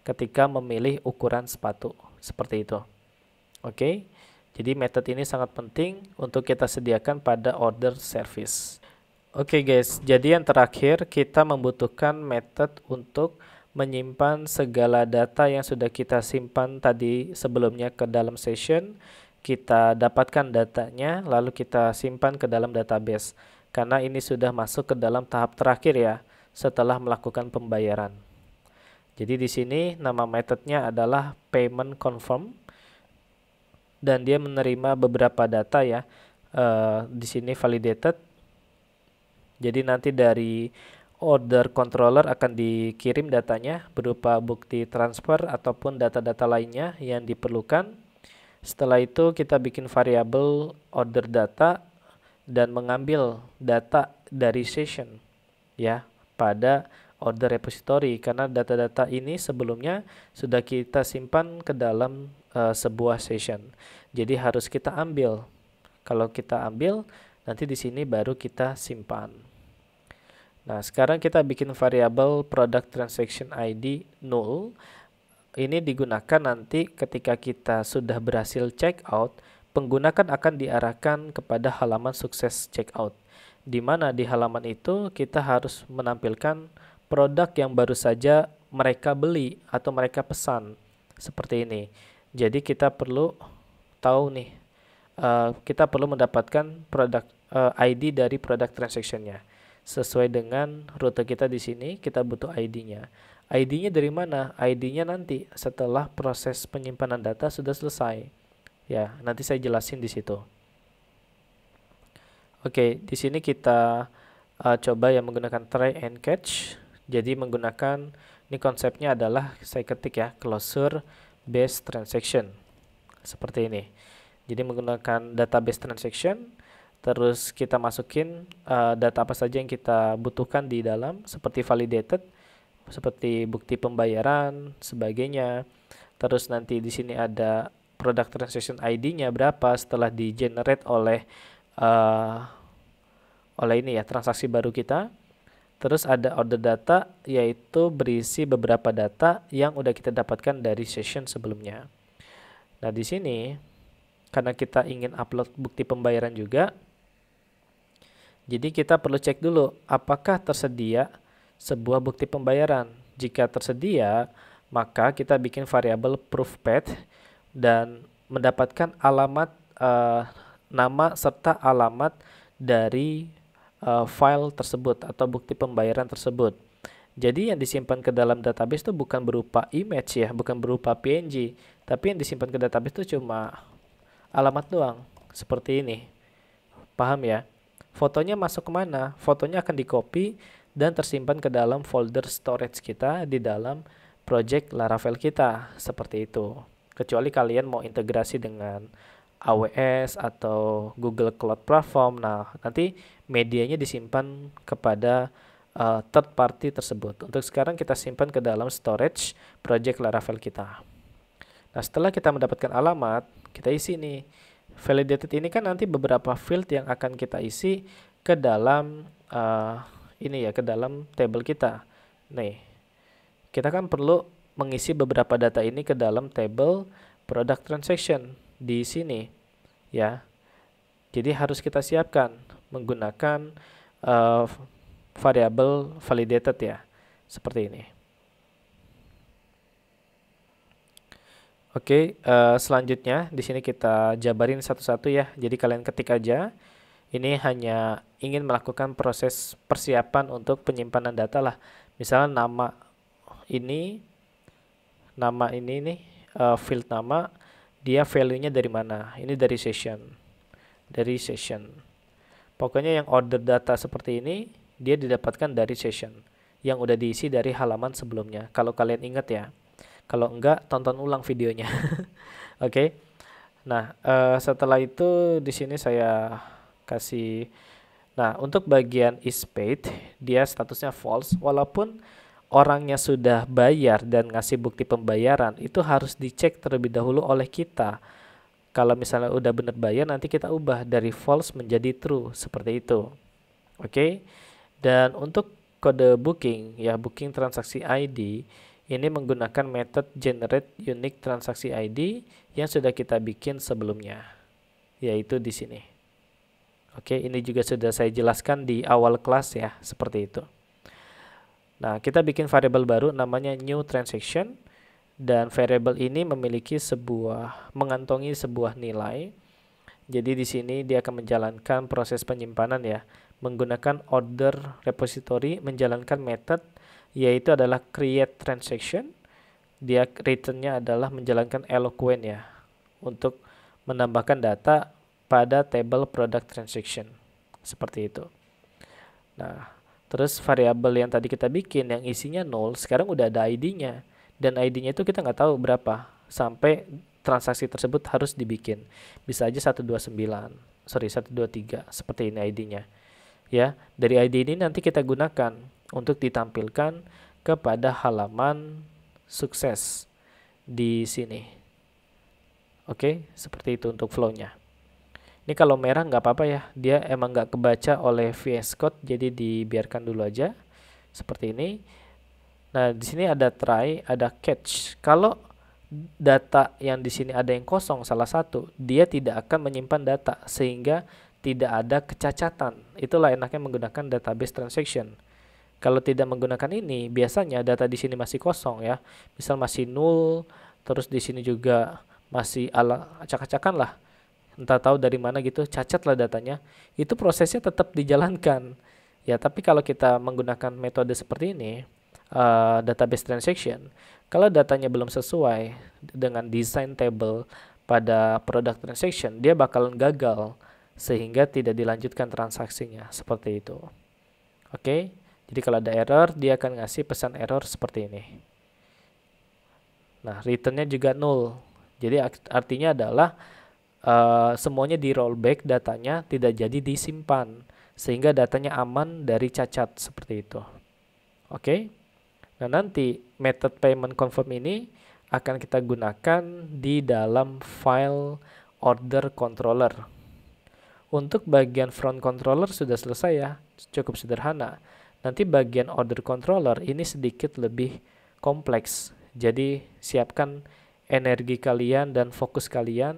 Ketika memilih ukuran sepatu seperti itu. Oke. Jadi metode ini sangat penting untuk kita sediakan pada order service. Oke guys, jadi yang terakhir kita membutuhkan metode untuk menyimpan segala data yang sudah kita simpan tadi sebelumnya ke dalam session. Kita dapatkan datanya, lalu kita simpan ke dalam database karena ini sudah masuk ke dalam tahap terakhir ya setelah melakukan pembayaran. Jadi di sini nama metodenya adalah payment confirm dan dia menerima beberapa data ya. E, di sini validated. Jadi nanti dari order controller akan dikirim datanya berupa bukti transfer ataupun data-data lainnya yang diperlukan. Setelah itu kita bikin variabel order data dan mengambil data dari session ya pada order repository karena data-data ini sebelumnya sudah kita simpan ke dalam uh, sebuah session. Jadi harus kita ambil. Kalau kita ambil nanti di sini baru kita simpan. Nah, sekarang kita bikin variabel product transaction ID null. Ini digunakan nanti ketika kita sudah berhasil check out kan akan diarahkan kepada halaman sukses checkout, di mana di halaman itu kita harus menampilkan produk yang baru saja mereka beli atau mereka pesan seperti ini. Jadi kita perlu tahu nih, uh, kita perlu mendapatkan produk uh, eh, ID dari produk transactionnya sesuai dengan rute kita di sini kita butuh ID-nya. ID-nya dari mana? ID-nya nanti setelah proses penyimpanan data sudah selesai. Ya, nanti saya jelasin di situ. Oke, di sini kita uh, coba yang menggunakan try and catch. Jadi menggunakan ini konsepnya adalah saya ketik ya, closer base transaction. Seperti ini. Jadi menggunakan database transaction terus kita masukin uh, data apa saja yang kita butuhkan di dalam seperti validated seperti bukti pembayaran sebagainya terus nanti di sini ada product transaction ID-nya berapa setelah di generate oleh uh, oleh ini ya transaksi baru kita. Terus ada order data yaitu berisi beberapa data yang udah kita dapatkan dari session sebelumnya. Nah, di sini karena kita ingin upload bukti pembayaran juga. Jadi kita perlu cek dulu apakah tersedia sebuah bukti pembayaran. Jika tersedia, maka kita bikin variabel proof path dan mendapatkan alamat uh, nama serta alamat dari uh, file tersebut atau bukti pembayaran tersebut. Jadi yang disimpan ke dalam database itu bukan berupa image ya, bukan berupa PNG, tapi yang disimpan ke database itu cuma alamat doang, seperti ini. Paham ya? Fotonya masuk ke mana? Fotonya akan di dan tersimpan ke dalam folder storage kita di dalam project Laravel kita, seperti itu kecuali kalian mau integrasi dengan AWS atau Google Cloud Platform. Nah, nanti medianya disimpan kepada uh, third party tersebut. Untuk sekarang kita simpan ke dalam storage project Laravel kita. Nah, setelah kita mendapatkan alamat, kita isi nih. Validated ini kan nanti beberapa field yang akan kita isi ke dalam uh, ini ya, ke dalam table kita. Nih. Kita kan perlu mengisi beberapa data ini ke dalam table product transaction di sini ya. Jadi harus kita siapkan menggunakan uh, eh, variabel validated ya, seperti ini. Oke, okay, uh, eh, selanjutnya di sini kita jabarin satu-satu ya. Jadi kalian ketik aja. Ini hanya ingin melakukan proses persiapan untuk penyimpanan data lah. Misalnya nama ini nama ini nih uh, field nama dia value-nya dari mana ini dari session dari session pokoknya yang order data seperti ini dia didapatkan dari session yang udah diisi dari halaman sebelumnya kalau kalian ingat ya kalau enggak tonton ulang videonya oke okay? nah uh, setelah itu di sini saya kasih Nah, untuk bagian is paid, dia statusnya false walaupun orangnya sudah bayar dan ngasih bukti pembayaran itu harus dicek terlebih dahulu oleh kita kalau misalnya udah benar bayar nanti kita ubah dari false menjadi true seperti itu oke okay? dan untuk kode booking ya booking transaksi ID ini menggunakan method generate unique transaksi ID yang sudah kita bikin sebelumnya yaitu di sini oke ini juga sudah saya jelaskan di awal kelas ya seperti itu Nah, kita bikin variable baru namanya new transaction dan variable ini memiliki sebuah mengantongi sebuah nilai. Jadi di sini dia akan menjalankan proses penyimpanan ya, menggunakan order repository menjalankan method yaitu adalah create transaction. Dia returnnya adalah menjalankan eloquent ya untuk menambahkan data pada table product transaction. Seperti itu. Nah, Terus variabel yang tadi kita bikin yang isinya nol sekarang udah ada ID-nya dan ID-nya itu kita nggak tahu berapa sampai transaksi tersebut harus dibikin. Bisa aja 129, sorry 123 seperti ini ID-nya. Ya, dari ID ini nanti kita gunakan untuk ditampilkan kepada halaman sukses di sini. Oke, seperti itu untuk flow-nya. Ini kalau merah nggak apa-apa ya, dia emang nggak kebaca oleh VS Code, jadi dibiarkan dulu aja seperti ini. Nah di sini ada try, ada catch. Kalau data yang di sini ada yang kosong salah satu, dia tidak akan menyimpan data sehingga tidak ada kecacatan. Itulah enaknya menggunakan database transaction. Kalau tidak menggunakan ini, biasanya data di sini masih kosong ya. Misal masih nol, terus di sini juga masih ala acak-acakan lah entah tahu dari mana gitu cacat lah datanya itu prosesnya tetap dijalankan ya tapi kalau kita menggunakan metode seperti ini uh, database transaction kalau datanya belum sesuai dengan design table pada product transaction dia bakalan gagal sehingga tidak dilanjutkan transaksinya seperti itu oke okay? jadi kalau ada error dia akan ngasih pesan error seperti ini nah returnnya juga nol jadi artinya adalah uh, semuanya di rollback datanya tidak jadi disimpan sehingga datanya aman dari cacat seperti itu. Oke. Okay? Nah, nanti method payment confirm ini akan kita gunakan di dalam file order controller. Untuk bagian front controller sudah selesai ya, cukup sederhana. Nanti bagian order controller ini sedikit lebih kompleks. Jadi siapkan energi kalian dan fokus kalian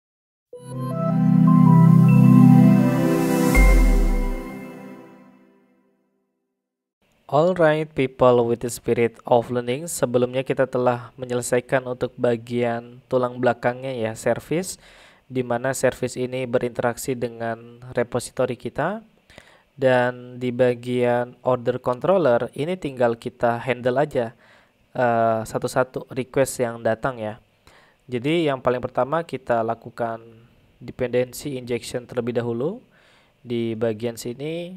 Alright people with the spirit of learning Sebelumnya kita telah menyelesaikan untuk bagian tulang belakangnya ya Service di mana service ini berinteraksi dengan repository kita Dan di bagian order controller ini tinggal kita handle aja eh, Satu-satu uh, request yang datang ya Jadi yang paling pertama kita lakukan dependency injection terlebih dahulu Di bagian sini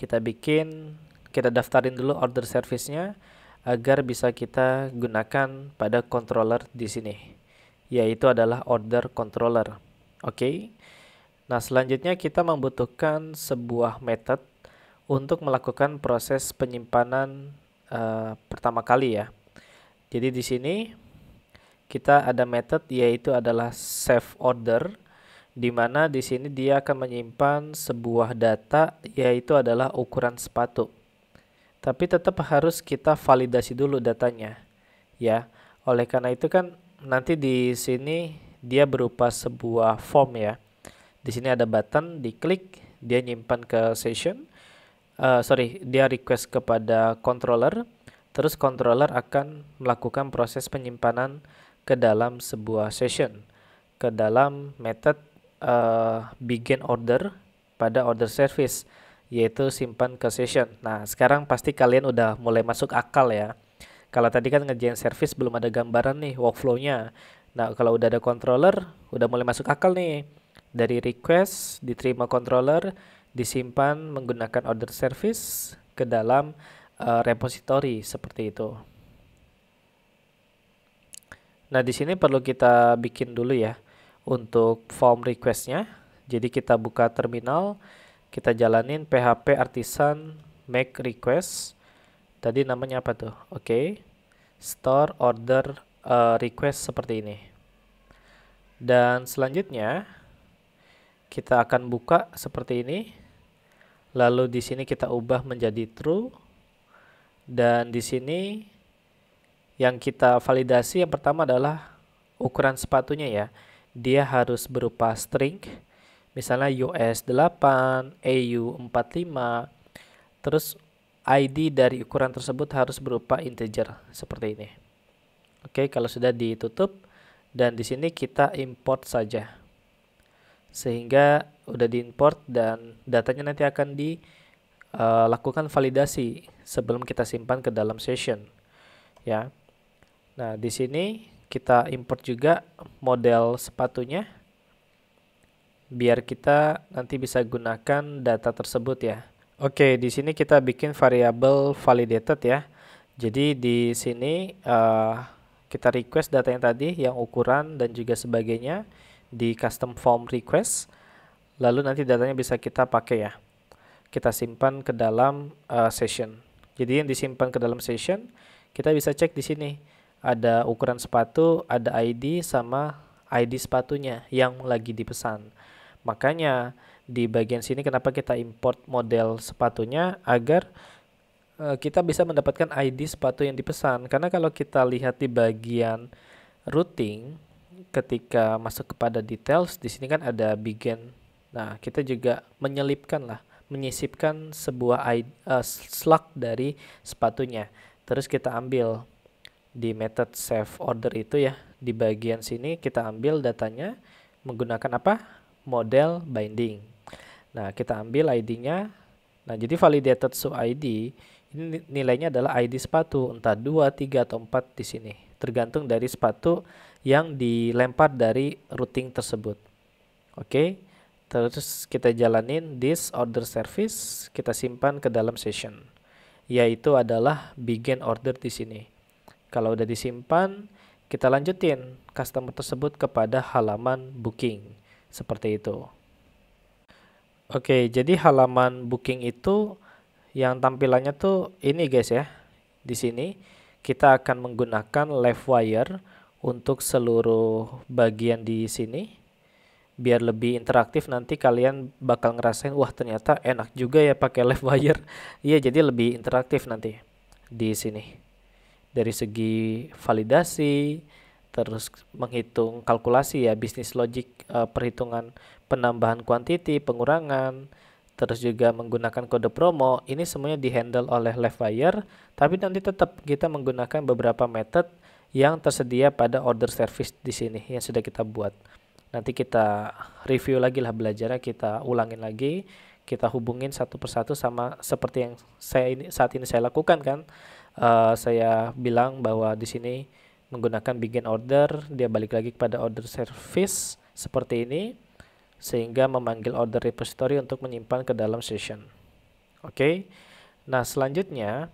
kita bikin kita daftarin dulu order servicenya agar bisa kita gunakan pada controller di sini yaitu adalah order controller oke okay? nah selanjutnya kita membutuhkan sebuah method untuk melakukan proses penyimpanan uh, pertama kali ya jadi di sini kita ada method yaitu adalah save order di mana di sini dia akan menyimpan sebuah data yaitu adalah ukuran sepatu. Tapi tetap harus kita validasi dulu datanya. Ya. Oleh karena itu kan nanti di sini dia berupa sebuah form ya. Di sini ada button, diklik, dia nyimpan ke session. Uh, sorry, dia request kepada controller. Terus controller akan melakukan proses penyimpanan ke dalam sebuah session, ke dalam method uh, begin order pada order service yaitu simpan ke session. Nah, sekarang pasti kalian udah mulai masuk akal ya. Kalau tadi kan ngerjain service belum ada gambaran nih workflow-nya. Nah, kalau udah ada controller, udah mulai masuk akal nih. Dari request, diterima controller, disimpan menggunakan order service ke dalam uh, repository seperti itu. Nah, di sini perlu kita bikin dulu ya untuk form request-nya. Jadi kita buka terminal, kita jalanin php artisan make request tadi namanya apa tuh oke okay. store order uh, request seperti ini dan selanjutnya kita akan buka seperti ini lalu di sini kita ubah menjadi true dan di sini yang kita validasi yang pertama adalah ukuran sepatunya ya dia harus berupa string misalnya US 8, EU 45, terus ID dari ukuran tersebut harus berupa integer seperti ini. Oke, kalau sudah ditutup dan di sini kita import saja. Sehingga udah diimport dan datanya nanti akan dilakukan eh, validasi sebelum kita simpan ke dalam session. Ya. Nah, di sini kita import juga model sepatunya biar kita nanti bisa gunakan data tersebut ya. Oke, di sini kita bikin variabel validated ya. Jadi di sini uh, kita request data yang tadi, yang ukuran dan juga sebagainya di custom form request. Lalu nanti datanya bisa kita pakai ya. Kita simpan ke dalam uh, session. Jadi yang disimpan ke dalam session, kita bisa cek di sini ada ukuran sepatu, ada ID sama ID sepatunya yang lagi dipesan. Makanya di bagian sini kenapa kita import model sepatunya agar eh, kita bisa mendapatkan ID sepatu yang dipesan. Karena kalau kita lihat di bagian routing ketika masuk kepada details di sini kan ada begin. Nah, kita juga menyelipkan lah, menyisipkan sebuah ID, uh, eh, slug dari sepatunya. Terus kita ambil di method save order itu ya di bagian sini kita ambil datanya menggunakan apa model binding. Nah, kita ambil ID-nya. Nah, jadi validated sub ID ini nilainya adalah ID sepatu, entah 2, 3 atau 4 di sini, tergantung dari sepatu yang dilempar dari routing tersebut. Oke. Okay? Terus kita jalanin this order service, kita simpan ke dalam session. Yaitu adalah begin order di sini. Kalau udah disimpan, kita lanjutin customer tersebut kepada halaman booking. Seperti itu. Oke, jadi halaman booking itu yang tampilannya tuh ini guys ya. Di sini kita akan menggunakan Live wire untuk seluruh bagian di sini biar lebih interaktif nanti kalian bakal ngerasain wah ternyata enak juga ya pakai Live wire iya jadi lebih interaktif nanti di sini dari segi validasi terus menghitung kalkulasi ya bisnis logik uh, perhitungan penambahan kuantiti pengurangan terus juga menggunakan kode promo ini semuanya dihandle oleh Levwire tapi nanti tetap kita menggunakan beberapa method yang tersedia pada order service di sini yang sudah kita buat nanti kita review lagi lah belajarnya kita ulangin lagi kita hubungin satu persatu sama seperti yang saya ini saat ini saya lakukan kan uh, saya bilang bahwa di sini menggunakan begin order dia balik lagi kepada order service seperti ini sehingga memanggil order repository untuk menyimpan ke dalam session oke okay? nah selanjutnya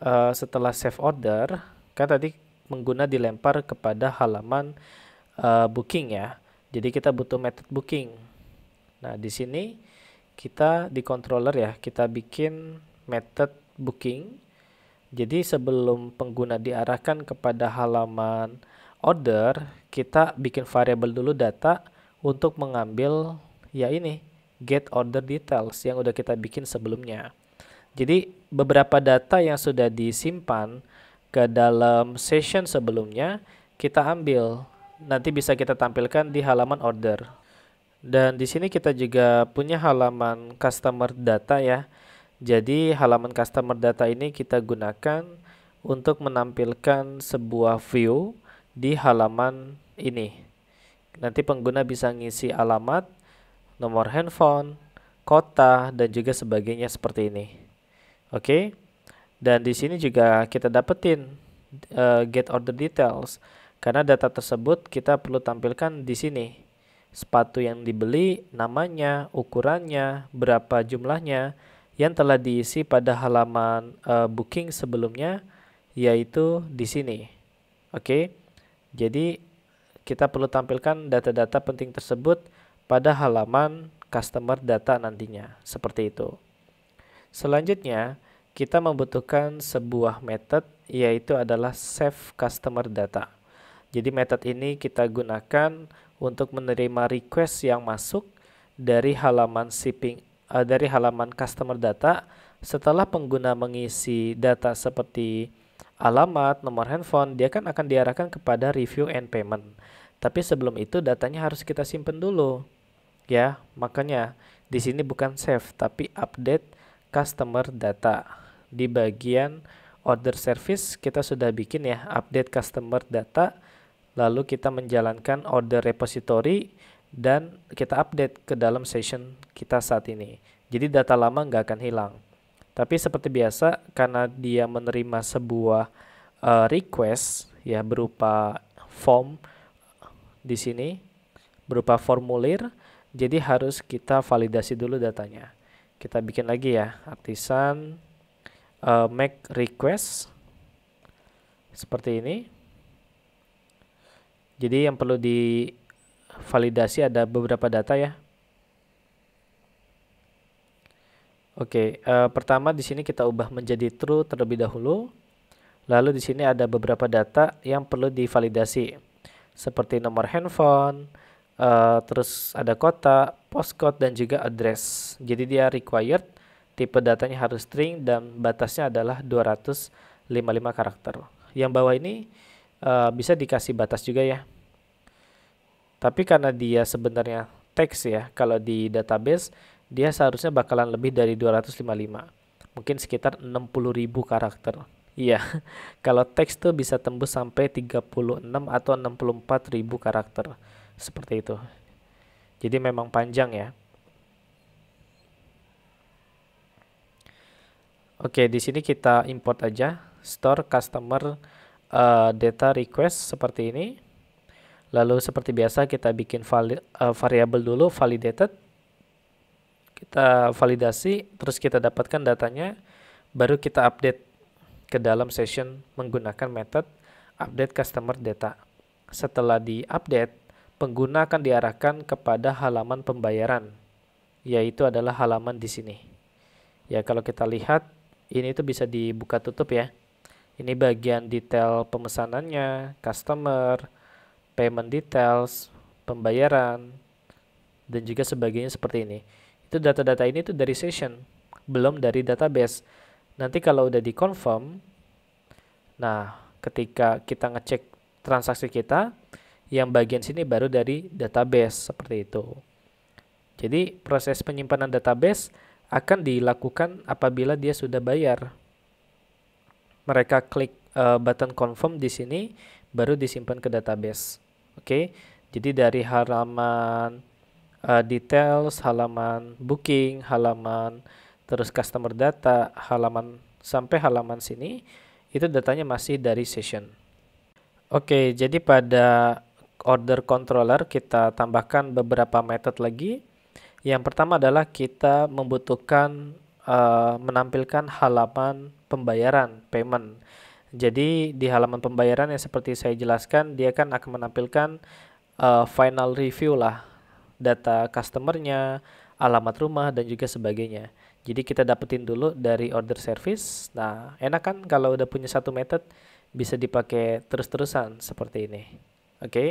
uh, setelah save order kan tadi pengguna dilempar kepada halaman uh, booking ya jadi kita butuh method booking nah di sini kita di controller ya kita bikin method booking jadi sebelum pengguna diarahkan kepada halaman order, kita bikin variabel dulu data untuk mengambil ya ini get order details yang udah kita bikin sebelumnya. Jadi beberapa data yang sudah disimpan ke dalam session sebelumnya kita ambil. Nanti bisa kita tampilkan di halaman order. Dan di sini kita juga punya halaman customer data ya jadi halaman customer data ini kita gunakan untuk menampilkan sebuah view di halaman ini. Nanti pengguna bisa ngisi alamat, nomor handphone, kota, dan juga sebagainya seperti ini. Oke. Dan di sini juga kita dapetin uh, get order details karena data tersebut kita perlu tampilkan di sini sepatu yang dibeli, namanya, ukurannya, berapa jumlahnya, yang telah diisi pada halaman uh, booking sebelumnya yaitu di sini. Oke. Okay? Jadi kita perlu tampilkan data-data penting tersebut pada halaman customer data nantinya, seperti itu. Selanjutnya, kita membutuhkan sebuah method yaitu adalah save customer data. Jadi method ini kita gunakan untuk menerima request yang masuk dari halaman shipping uh, dari halaman customer data setelah pengguna mengisi data seperti alamat, nomor handphone, dia kan akan diarahkan kepada review and payment. Tapi sebelum itu datanya harus kita simpan dulu. Ya, makanya di sini bukan save tapi update customer data. Di bagian order service kita sudah bikin ya update customer data lalu kita menjalankan order repository dan kita update ke dalam session kita saat ini. Jadi data lama nggak akan hilang. Tapi seperti biasa, karena dia menerima sebuah uh, request ya berupa form di sini, berupa formulir, jadi harus kita validasi dulu datanya. Kita bikin lagi ya, artisan uh, make request seperti ini. Jadi yang perlu di validasi ada beberapa data ya. Oke, okay, uh, eh, pertama di sini kita ubah menjadi true terlebih dahulu. Lalu di sini ada beberapa data yang perlu divalidasi, seperti nomor handphone, uh, terus ada kota, postcode, dan juga address. Jadi dia required, tipe datanya harus string, dan batasnya adalah 255 karakter. Yang bawah ini uh, bisa dikasih batas juga ya. Tapi karena dia sebenarnya teks ya, kalau di database dia seharusnya bakalan lebih dari 255. Mungkin sekitar 60.000 karakter. Iya, kalau teks tuh bisa tembus sampai 36 atau empat ribu karakter. Seperti itu. Jadi memang panjang ya. Oke, di sini kita import aja store customer uh, data request seperti ini. Lalu seperti biasa kita bikin vali, uh, variabel dulu validated. Kita validasi, terus kita dapatkan datanya, baru kita update ke dalam session menggunakan method update customer data. Setelah di-update, pengguna akan diarahkan kepada halaman pembayaran, yaitu adalah halaman di sini. Ya, kalau kita lihat, ini itu bisa dibuka tutup ya. Ini bagian detail pemesanannya, customer, payment details, pembayaran, dan juga sebagainya seperti ini. Itu data-data ini itu dari session, belum dari database. Nanti kalau udah di confirm, nah ketika kita ngecek transaksi kita, yang bagian sini baru dari database seperti itu. Jadi proses penyimpanan database akan dilakukan apabila dia sudah bayar. Mereka klik uh, button confirm di sini, baru disimpan ke database okay? jadi dari halaman uh, details halaman booking halaman terus customer data halaman sampai halaman sini itu datanya masih dari session oke jadi pada order controller kita tambahkan beberapa method lagi yang pertama adalah kita membutuhkan uh, menampilkan halaman pembayaran payment jadi di halaman pembayaran yang seperti saya jelaskan, dia kan akan menampilkan uh, final review lah data customernya, alamat rumah dan juga sebagainya. Jadi kita dapetin dulu dari order service. Nah enak kan kalau udah punya satu method bisa dipakai terus-terusan seperti ini. Oke. Okay?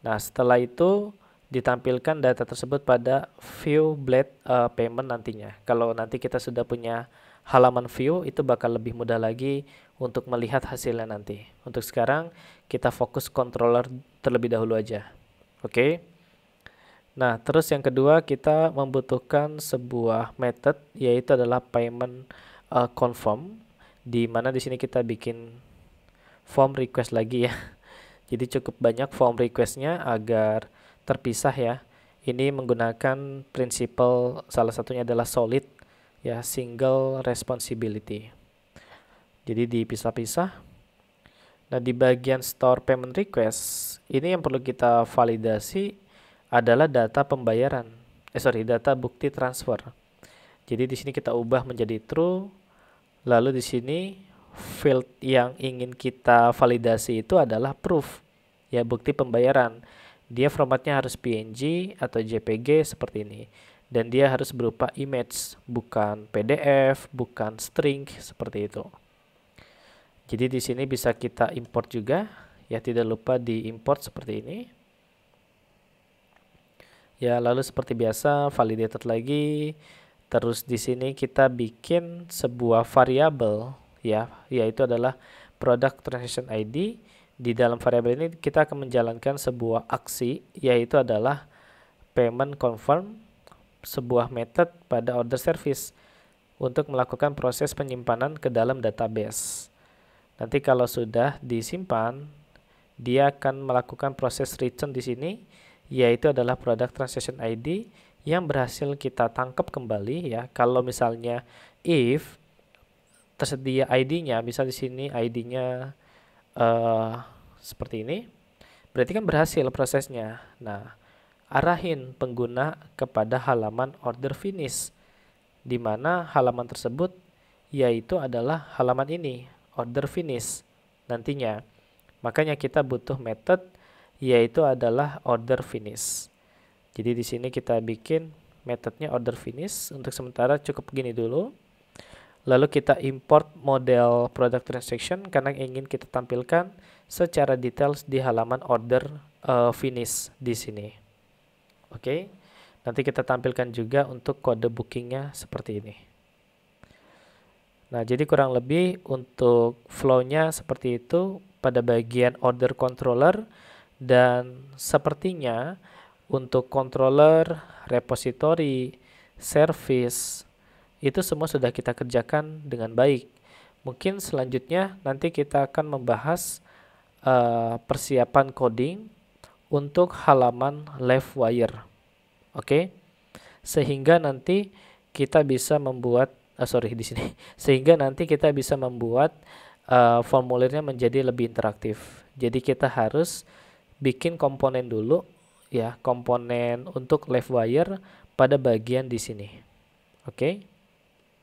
Nah setelah itu ditampilkan data tersebut pada view blade uh, payment nantinya. Kalau nanti kita sudah punya halaman view itu bakal lebih mudah lagi untuk melihat hasilnya nanti. Untuk sekarang kita fokus controller terlebih dahulu aja. Oke. Okay? Nah, terus yang kedua kita membutuhkan sebuah method yaitu adalah payment uh, confirm di mana di sini kita bikin form request lagi ya. Jadi cukup banyak form requestnya agar terpisah ya. Ini menggunakan prinsipal salah satunya adalah solid ya single responsibility jadi dipisah-pisah Nah, di bagian store payment request, ini yang perlu kita validasi adalah data pembayaran. Eh, sorry, data bukti transfer. Jadi di sini kita ubah menjadi true, lalu di sini field yang ingin kita validasi itu adalah proof, ya bukti pembayaran. Dia formatnya harus PNG atau JPG seperti ini. Dan dia harus berupa image, bukan PDF, bukan string, seperti itu. Jadi di sini bisa kita import juga ya tidak lupa di import seperti ini. Ya, lalu seperti biasa validated lagi. Terus di sini kita bikin sebuah variabel ya, yaitu adalah product transaction ID. Di dalam variabel ini kita akan menjalankan sebuah aksi yaitu adalah payment confirm sebuah method pada order service untuk melakukan proses penyimpanan ke dalam database. Nanti kalau sudah disimpan, dia akan melakukan proses return di sini, yaitu adalah product transaction ID yang berhasil kita tangkap kembali ya. Kalau misalnya if tersedia ID-nya, misal di sini ID-nya uh, eh, seperti ini, berarti kan berhasil prosesnya. Nah, arahin pengguna kepada halaman order finish di mana halaman tersebut yaitu adalah halaman ini order finish nantinya. Makanya kita butuh method yaitu adalah order finish. Jadi di sini kita bikin methodnya order finish. Untuk sementara cukup gini dulu. Lalu kita import model product transaction karena ingin kita tampilkan secara details di halaman order uh, finish di sini. Oke. Okay. Nanti kita tampilkan juga untuk kode bookingnya seperti ini. Nah, jadi kurang lebih untuk flow-nya seperti itu pada bagian order controller dan sepertinya untuk controller, repository, service itu semua sudah kita kerjakan dengan baik. Mungkin selanjutnya nanti kita akan membahas uh, persiapan coding untuk halaman left wire. Oke. Okay? Sehingga nanti kita bisa membuat uh, sorry di sini sehingga nanti kita bisa membuat uh, formulirnya menjadi lebih interaktif jadi kita harus bikin komponen dulu ya komponen untuk left wire pada bagian di sini oke okay?